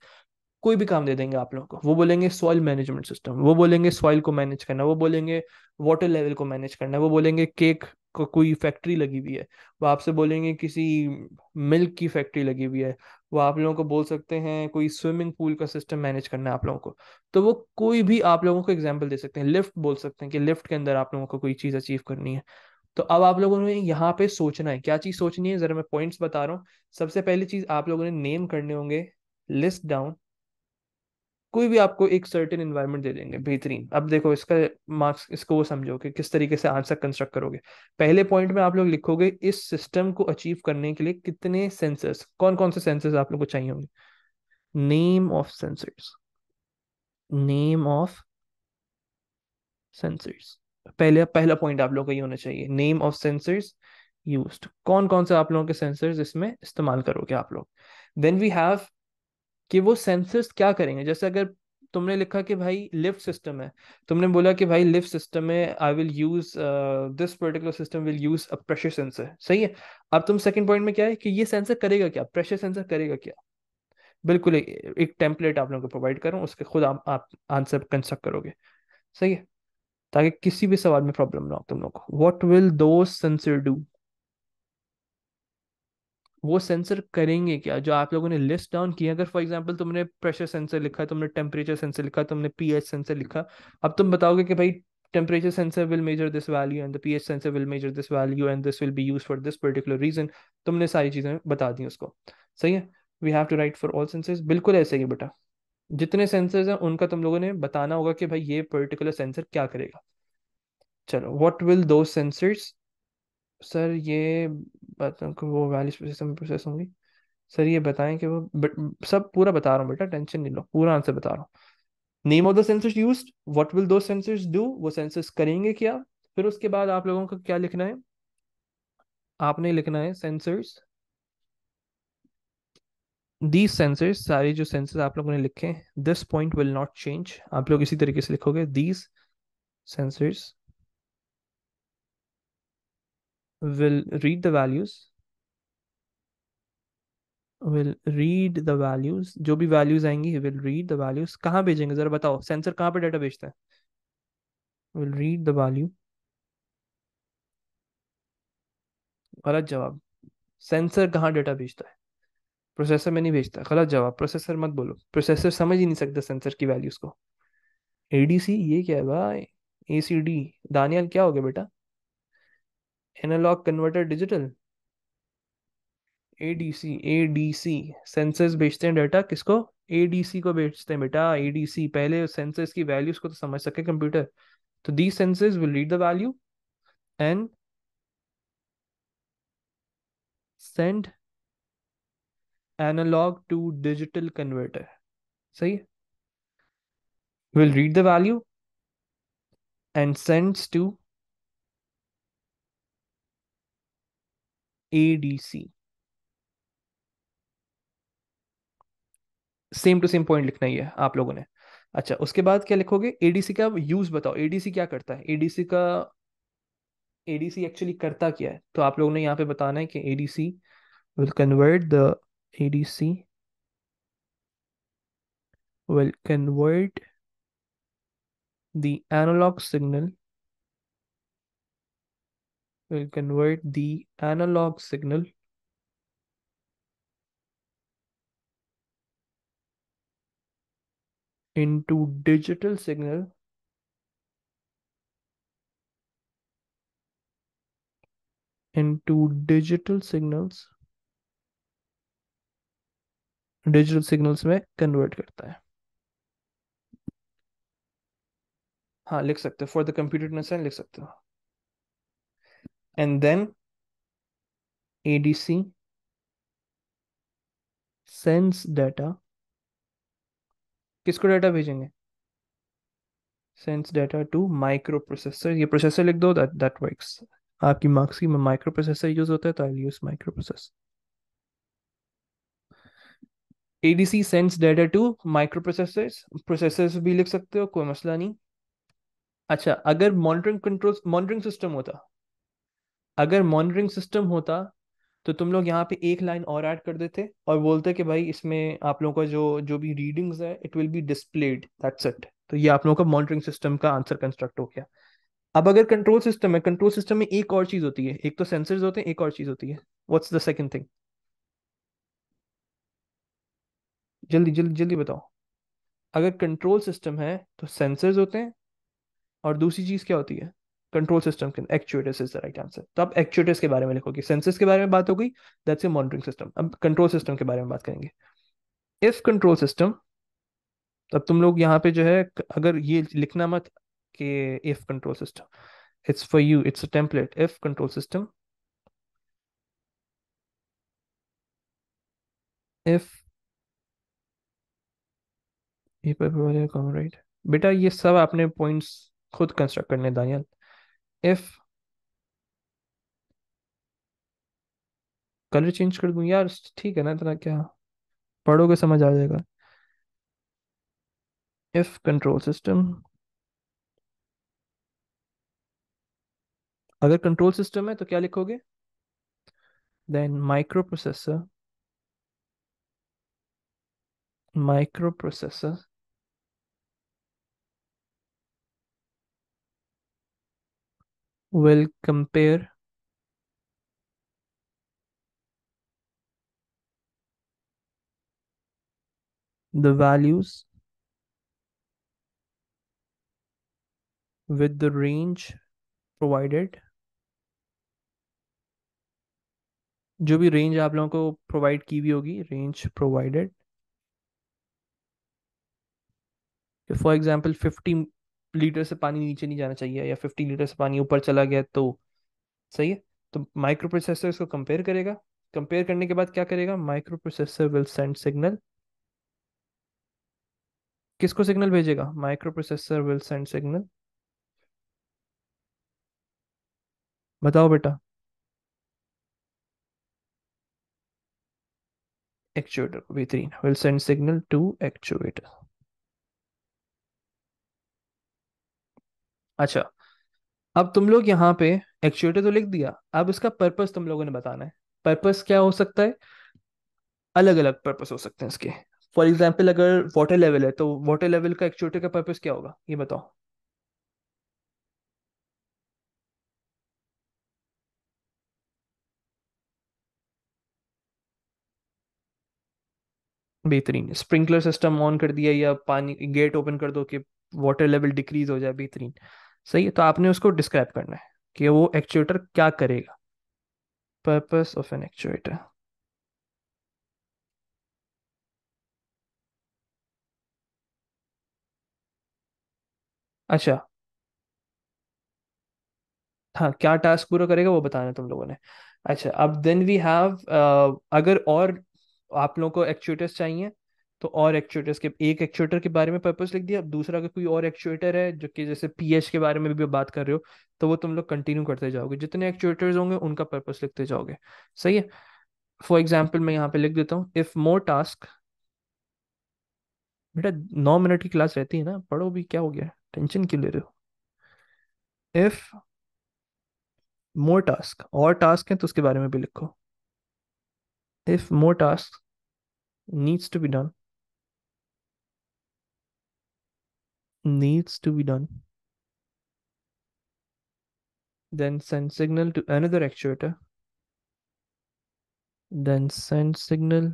कोई भी काम दे देंगे आप लोगों को वो बोलेंगे सॉइल मैनेजमेंट सिस्टम वो बोलेंगे सॉइल को मैनेज करना वो बोलेंगे वाटर लेवल को मैनेज करना वो बोलेंगे केक को कोई फैक्ट्री लगी हुई है वो आपसे बोलेंगे किसी मिल्क की फैक्ट्री लगी हुई है वो आप लोगों को बोल सकते हैं कोई स्विमिंग पूल का सिस्टम मैनेज करना है आप लोगों को तो वो कोई भी आप लोगों को एग्जाम्पल दे सकते हैं लिफ्ट बोल सकते हैं कि लिफ्ट के अंदर आप लोगों को कोई चीज़ अचीव करनी है तो अब आप लोगों ने यहाँ पे सोचना है क्या चीज़ सोचनी है ज़रा मैं पॉइंट्स बता रहा हूँ सबसे पहली चीज़ आप लोगों ने नेम करने होंगे लिस्ट डाउन कोई भी आपको एक सर्टेन इन्वायरमेंट दे देंगे बेहतरीन अब देखो इसका मार्क्स इसको वो समझो कि किस तरीके से आंसर कंस्ट्रक्ट करोगे पहले पॉइंट में आप लोग लिखोगे इस सिस्टम को अचीव करने के लिए कितने सेंसर्स कौन कौन से सेंसर्स आप लोग को चाहिए होंगे name of sensors name of sensors पहले पहला पॉइंट आप लोग का ये होना चाहिए नेम ऑफ सेंसर्स यूज कौन कौन से आप लोगों के सेंसर्स इसमें इस्तेमाल करोगे आप लोग देन वी हैव कि वो सेंसर्स क्या करेंगे जैसे अगर तुमने लिखा कि भाई लिफ्ट सिस्टम है तुमने बोला कि भाई लिफ्ट सिस्टम में I will use this particular system will use a pressure sensor सही है अब तुम सेकंड पॉइंट में क्या है कि ये सेंसर करेगा क्या प्रेशर सेंसर करेगा क्या बिल्कुल एक टेम्पलेट आप लोगों को प्रोवाइड करूँ उसके खुद आ, आप आंसर कंस्ट्रक्ट करोगे सही है ताकि किसी भी सवाल में प्रॉब्लम ना हो तुम लोग को what will do sensor do वो सेंसर करेंगे क्या जो आप लोगों ने लिस्ट डाउन किया अगर फॉर एग्जांपल तुमने प्रेशर सेंसर लिखा तुमने टेम्परेचर सेंसर लिखा तुमने पीएच सेंसर हम्म। लिखा अब तुम बताओगे कि भाई temperature sensor will measure this value and the ph sensor will measure this value and this will be use for this particular reason तुमने सारी चीजें बता दी उसको सही है we have to write for all sensors बिल्कुल ऐसे ही बेटा जितने सेंसर्स हैं उनका तुम लोगों ने बताना होगा कि भाई ये पर्टिकुलर सेंसर क्या करेगा चलो what will do sensors sir ये बताऊँ कि वो वैली प्रोसेस में प्रोसेस होंगी सर ये बताएं कि वो सब पूरा बता रहा हूँ बेटा टेंशन नहीं लो पूरा आंसर बता रहा हूँ name of the sensors use what will do sensors do वो सेंसर्स करेंगे क्या फिर उसके बाद आप लोगों को क्या लिखना है आपने लिखना है सेंसर्स दीज सेंसर्स सारे जो सेंसर्स आप लोगों ने लिखे हैं this point will not change आप लोग इसी तरीके से लिखोगे these sensors will read the values will read the values जो भी values आएंगी he will read the values कहाँ भेजेंगे जरा बताओ सेंसर कहाँ पे data भेजता है will read the value गलत जवाब सेंसर कहाँ डाटा भेजता है प्रोसेसर में नहीं भेजता गलत जवाब प्रोसेसर मत बोलो प्रोसेसर समझ ही नहीं सकता सेंसर की वैल्यूज को एडीसी ये क्या है भाई एसीडी दानियाल क्या हो गया बेटा analog converter digital ADC ADC sensors बेचते हैं डाटा किसको एडीसी को बेचते हैं बेटा एडीसी पहले सेंसर्स की वैल्यूज को तो समझ सके कंप्यूटर तो the sensors will read the value and send analog to digital converter सही है read the value and sends to ADC same to same point लिखना ही है आप लोगों ने अच्छा उसके बाद क्या लिखोगे एडीसी का यूज बताओ एडीसी क्या करता है एडीसी का एडीसी एक्चुअली करता क्या है तो आप लोगों ने यहाँ पे बताना है कि ADC will convert the ADC will convert the analog signal will convert the analog signal into digital signal into digital signals digital signals में convert करता है हाँ लिख सकते हो फॉर द कंप्यूटर लिख सकते हो and then ADC sends data किसको डाटा भेजेंगे sense data to microprocessor ये प्रोसेसर लिख दो दैट दैट वर्क्स आपकी मार्क्सी में माइक्रो प्रोसेसर यूज होता है तो I use microprocessor ADC sense data to microprocessor processor भी लिख सकते हो कोई मसला नहीं अच्छा अगर मॉनिटरिंग कंट्रोल मॉनिटरिंग सिस्टम होता अगर मॉनिटरिंग सिस्टम होता तो तुम लोग यहाँ पे एक लाइन और ऐड कर देते और बोलते कि भाई इसमें आप लोगों का जो जो भी रीडिंग्स है it will be displayed that's it तो ये आप लोगों का मॉनिटरिंग सिस्टम का आंसर कंस्ट्रक्ट हो गया अब अगर कंट्रोल सिस्टम है कंट्रोल सिस्टम में एक और चीज होती है एक तो सेंसर्स होते हैं एक और चीज होती है व्हाट्स द सेकंड थिंग जल्दी जल्दी जल्दी बताओ अगर कंट्रोल सिस्टम है तो सेंसर्स होते हैं और दूसरी चीज क्या होती है कंट्रोल सिस्टम के actuators is the right answer तो आप एक्चुएटर्स के बारे में लिखोगे सेंसर्स के बारे में बात हो गई दैट्स ए मॉनिटरिंग सिस्टम अब कंट्रोल सिस्टम के बारे में बात करेंगे इफ कंट्रोल सिस्टम तब तुम लोग यहाँ पे जो है अगर ये लिखना मत कि if control system it's for you it's a template if control system if ये पर कॉमन राइट बेटा ये सब आपने पॉइंट्स खुद कंस्ट्रक्ट करने दानियल इफ कलर चेंज कर दूं यार ठीक है ना इतना क्या पढ़ोगे समझ आ जाएगा इफ कंट्रोल सिस्टम अगर कंट्रोल सिस्टम है तो क्या लिखोगे then microprocessor microprocessor will compare the values with the range provided जो भी रेंज आप लोगों को प्रोवाइड की हुई होगी range provided for example fifty litre से पानी नीचे नहीं जाना चाहिए या फिफ्टी लीटर से पानी ऊपर चला गया तो सही है तो माइक्रो प्रोसेसर इसको कंपेयर करेगा कंपेयर करने के बाद क्या करेगा microprocessor will send signal किसको सिग्नल भेजेगा microprocessor will send signal बताओ बेटा actuator v3 will send signal to actuator अच्छा अब तुम लोग यहाँ पे एक्चुएटर तो लिख दिया अब इसका पर्पस तुम लोगों ने बताना है पर्पस क्या हो सकता है अलग अलग पर्पस हो सकते हैं इसके फॉर एग्जाम्पल अगर वाटर लेवल है तो वाटर लेवल का एक्चुएटर का पर्पस क्या होगा ये बताओ बेहतरीन स्प्रिंकलर सिस्टम ऑन कर दिया या पानी गेट ओपन कर दो कि वाटर लेवल डिक्रीज हो जाए बेहतरीन सही है तो आपने उसको डिस्क्राइब करना है कि वो एक्चुएटर क्या करेगा पर्पस ऑफ एन एक्चुएटर अच्छा हाँ क्या टास्क पूरा करेगा वो बताना तुम लोगों ने अच्छा अब देन वी हैव अगर और आप लोगों को एक्चुएटर्स चाहिए तो और एक्चुएटर्स के एक एक्चुएटर के बारे में पर्पस लिख दिया दूसरा अगर कोई और एक्चुएटर है जो कि जैसे पीएच के बारे में भी बात कर रहे हो तो वो तुम लोग कंटिन्यू करते जाओगे जितने एक्चुएटर्स होंगे उनका पर्पस लिखते जाओगे सही है फॉर एग्जाम्पल मैं यहाँ पे लिख देता हूँ इफ मोर टास्क बेटा नौ मिनट की क्लास रहती है ना पढ़ो भी क्या हो गया टेंशन क्यों ले रहे हो इफ मोर टास्क और टास्क है तो उसके बारे में भी लिखो if more task needs to be done needs to be done then send signal to another actuator then send signal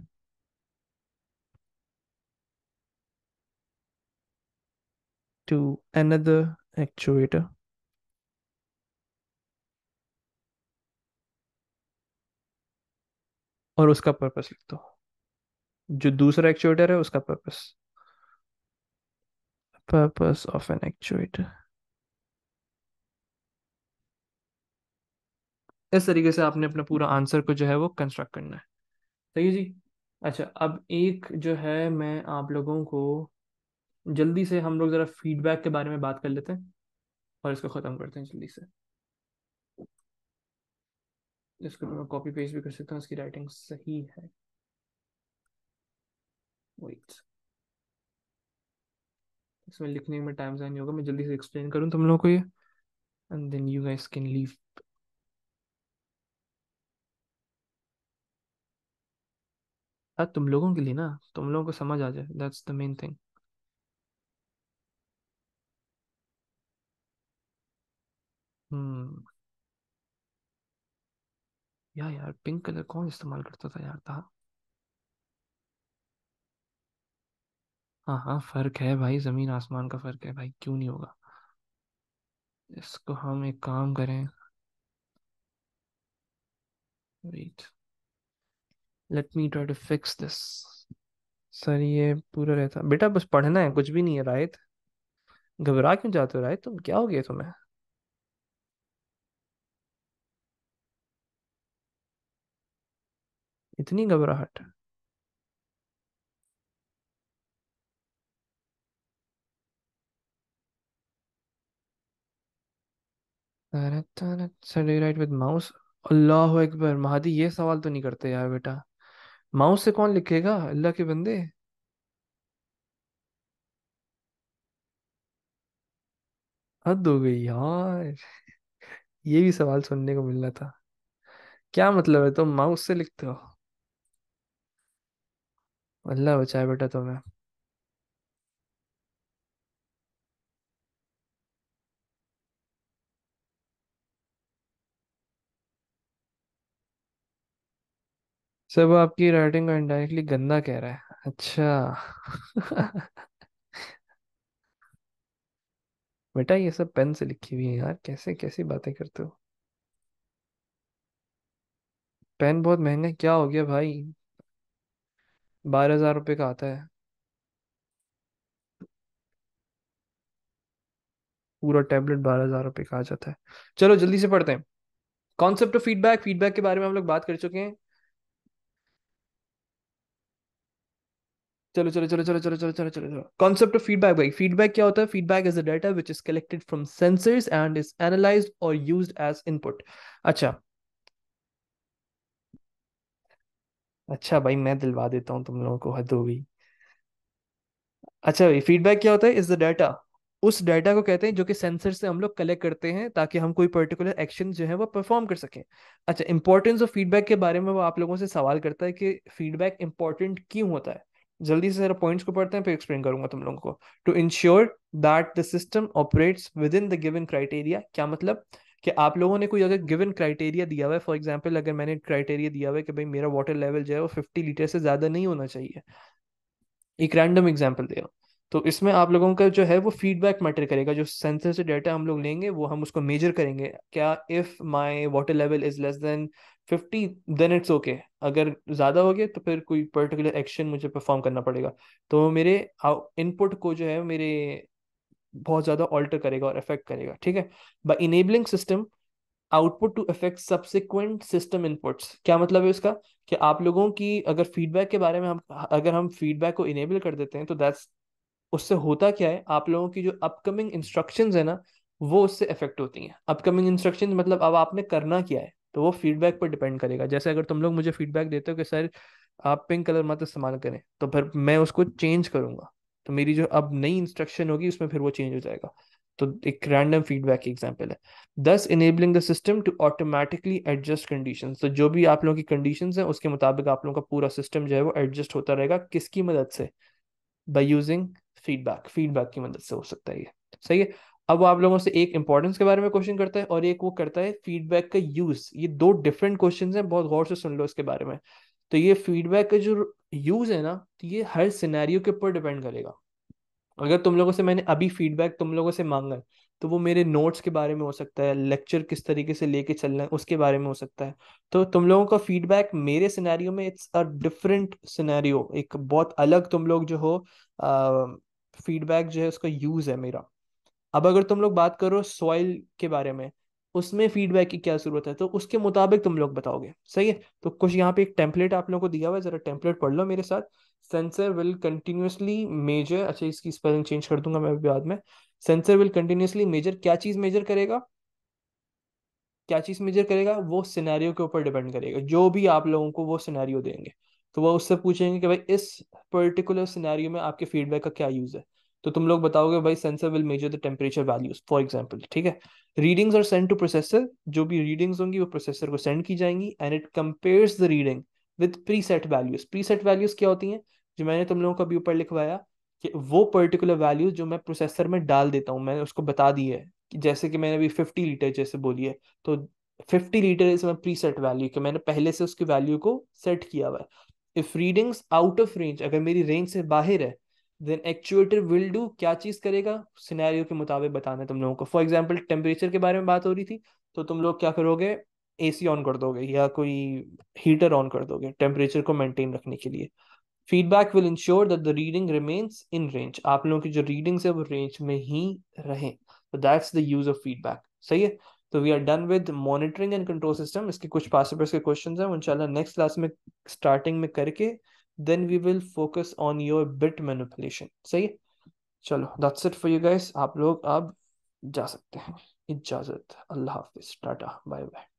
to another actuator और उसका पर्पस लिख दो जो दूसरा एक्चुएटर है उसका purpose purpose of an actuator इस तरीके से आपने अपना पूरा आंसर को जो है वो कंस्ट्रक्ट करना है सही है जी अच्छा अब एक जो है मैं आप लोगों को जल्दी से हम लोग ज़रा फीडबैक के बारे में बात कर लेते हैं और इसको ख़त्म करते हैं जल्दी से इसको मैं कॉपी पेस्ट भी कर सकता हूँ इसकी राइटिंग सही है वेट इसमें लिखने में टाइम ज़्यादा नहीं होगा मैं जल्दी से एक्सप्लेन करूँ तुम लोगों को ये and then you guys can leave हाँ तुम लोगों के लिए ना तुम लोगों को समझ आ जाए that's the main thing hmm या यार पिंक कलर कौन इस्तेमाल करता था यार था हाँ हाँ फर्क है भाई जमीन आसमान का फर्क है भाई क्यों नहीं होगा इसको हम एक काम करें wait let me try to fix this sir ये पूरा रहता बेटा बस पढ़ना है कुछ भी नहीं है रायत घबरा क्यों जाते हो रायत तुम क्या हो गए तुम्हें इतनी घबराहट राइट विद माउस अल्लाह अकबर महादी ये सवाल तो नहीं करते यार बेटा माउस से कौन लिखेगा अल्लाह के बंदे हद हो गई यार ये भी सवाल सुनने को मिल रहा था क्या मतलब है तुम तो माउस से लिखते हो अल्लाह बचाए बेटा तुम्हें तो सब आपकी राइटिंग को इनडायरेक्टली गंदा कह रहा है अच्छा बेटा ये सब पेन से लिखी हुई है यार कैसे कैसी बातें करते हो पेन बहुत महंगा क्या हो गया भाई बारह हजार रुपये का आता है पूरा टैबलेट बारह हजार रुपये का आ जाता है चलो जल्दी से पढ़ते हैं कॉन्सेप्ट ऑफ फीडबैक फीडबैक के बारे में हम लोग बात कर चुके हैं चलो चलो चलो चलो चलो चलो चलो चलो चलो कॉन्सेप्ट ऑफ फीडबैक भाई फीडबैक क्या होता है feedback is a data which is collected from sensors and is analyse और यूज एज इनपुट अच्छा अच्छा भाई मैं दिलवा देता हूँ तुम लोगों को हद हो गई अच्छा भाई फीडबैक क्या होता है इज द डाटा उस डाटा को कहते हैं जो कि सेंसर से हम लोग कलेक्ट करते हैं ताकि हम कोई पर्टिकुलर एक्शन जो है वो परफॉर्म कर सकें अच्छा इंपॉर्टेंस ऑफ फीडबैक के बारे में वो आप लोगों से सवाल करता है कि फीडबैक इंपॉर्टेंट क्यों होता है जल्दी से जरा पॉइंट्स को पढ़ते हैं फिर एक्सप्लेन करूंगा तुम लोगों को to ensure that the system operates within the given criteria क्या मतलब कि आप लोगों ने कोई अगर गिवन क्राइटेरिया दिया हुआ है फॉर एग्जाम्पल अगर मैंने क्राइटेरिया दिया हुआ है कि भाई मेरा वाटर लेवल जो है वो फिफ्टी लीटर से ज़्यादा नहीं होना चाहिए एक रैंडम एग्जाम्पल दे रहा हूँ तो इसमें आप लोगों का जो है वो फीडबैक मैटर करेगा जो सेंसर से डाटा हम लोग लेंगे वो हम उसको मेजर करेंगे क्या if my water level is less than fifty then it's okay अगर ज़्यादा हो गया तो फिर कोई पर्टिकुलर एक्शन मुझे परफॉर्म करना पड़ेगा तो मेरे इनपुट को जो है मेरे बहुत ज़्यादा ऑल्टर करेगा और अफेक्ट करेगा ठीक है by enabling system output to affect subsequent system inputs क्या मतलब है इसका कि आप लोगों की अगर फीडबैक के बारे में हम अगर हम फीडबैक को इनेबल कर देते हैं तो दैट्स उससे होता क्या है आप लोगों की जो अपकमिंग इंस्ट्रक्शन है ना वो उससे इफेक्ट होती हैं अपकमिंग इंस्ट्रक्शन मतलब अब आपने करना क्या है तो वो फीडबैक पर डिपेंड करेगा जैसे अगर तुम लोग मुझे फीडबैक देते हो कि सर आप पिंक कलर मत इस्तेमाल करें तो फिर मैं उसको चेंज करूंगा तो मेरी जो अब नई इंस्ट्रक्शन होगी उसमें फिर वो चेंज हो जाएगा तो एक रैंडम फीडबैक की एग्जाम्पल है thus enabling the system to automatically adjust condition तो जो भी आप लोगों की कंडीशन है उसके मुताबिक आप लोगों का पूरा सिस्टम जो है वो एडजस्ट होता रहेगा किसकी मदद से बाई यूजिंग फीडबैक फीडबैक की मदद से हो सकता है ये सही है अब वो आप लोगों से एक इंपॉर्टेंस के बारे में क्वेश्चन करता है और एक वो करता है फीडबैक का यूज ये दो डिफरेंट क्वेश्चन हैं बहुत गौर से सुन लो इसके बारे में तो ये फीडबैक का जो यूज है ना तो ये हर सिनेरियो के ऊपर डिपेंड करेगा अगर तुम लोगों से मैंने अभी फीडबैक तुम लोगों से मांगा है तो वो मेरे नोट्स के बारे में हो सकता है लेक्चर किस तरीके से लेके चलना है उसके बारे में हो सकता है तो तुम लोगों का फीडबैक मेरे सिनेरियो में इट्स अ डिफरेंट सिनेरियो एक बहुत अलग तुम लोग जो हो फीडबैक जो है उसका यूज है मेरा अब अगर तुम लोग बात करो सॉइल के बारे में उसमें फीडबैक की क्या जरूरत है तो उसके मुताबिक तुम लोग बताओगे सही है तो कुछ यहाँ पे एक टेम्पलेट आप लोगों को दिया हुआ है जरा टेम्पलेट पढ़ लो मेरे साथ सेंसर विल कंटिन्यूसली मेजर अच्छा इसकी स्पेलिंग चेंज कर दूंगा मैं बाद में सेंसर विल कंटिन्यूसली मेजर क्या चीज मेजर करेगा क्या चीज मेजर करेगा वो सिनेरियो के ऊपर डिपेंड करेगा जो भी आप लोगों को वो सिनेरियो देंगे तो वो उससे पूछेंगे कि भाई इस पर्टिकुलर सिनेरियो में आपके फीडबैक का क्या यूज़ है तो तुम लोग बताओगे भाई sensor will measure the temperature values for example ठीक है readings are send to processor जो भी रीडिंग्स होंगी वो प्रोसेसर को सेंड की जाएंगी and it compares the reading with preset values preset values क्या होती हैं जो मैंने तुम लोगों को अभी ऊपर लिखवाया कि वो पर्टिकुलर वैल्यूज जो मैं प्रोसेसर में डाल देता हूँ मैंने उसको बता दी है कि जैसे कि मैंने अभी फिफ्टी लीटर जैसे बोली है तो fifty litre is my preset value कि मैंने पहले से उसकी वैल्यू को सेट किया हुआ है if readings out of range अगर मेरी रेंज से बाहर है देन एक्चुएटर विल डू क्या चीज करेगा सिनेरियो के मुताबिक बताना है तुम लोगों को फॉर एग्जाम्पल टेम्परेचर के बारे में बात हो रही थी तो तुम लोग क्या करोगे ए सी ऑन कर दोगे या कोई हीटर ऑन कर दोगे टेम्परेचर को मेंटेन रखने के लिए feedback will ensure that the reading remains in range आप लोगों की जो रीडिंग्स है वो रेंज में ही रहे तो that's the use of feedback सही है तो we are done with monitoring and control system इसके कुछ पास पेपर्स के क्वेश्चन हैं इंशाल्लाह नेक्स्ट क्लास में स्टार्टिंग में करके then we will focus on your bit manipulation सही चलो that's it for you guys आप लोग अब जा सकते हैं इजाज़त अल्लाह हाफिज टाटा बाय बाय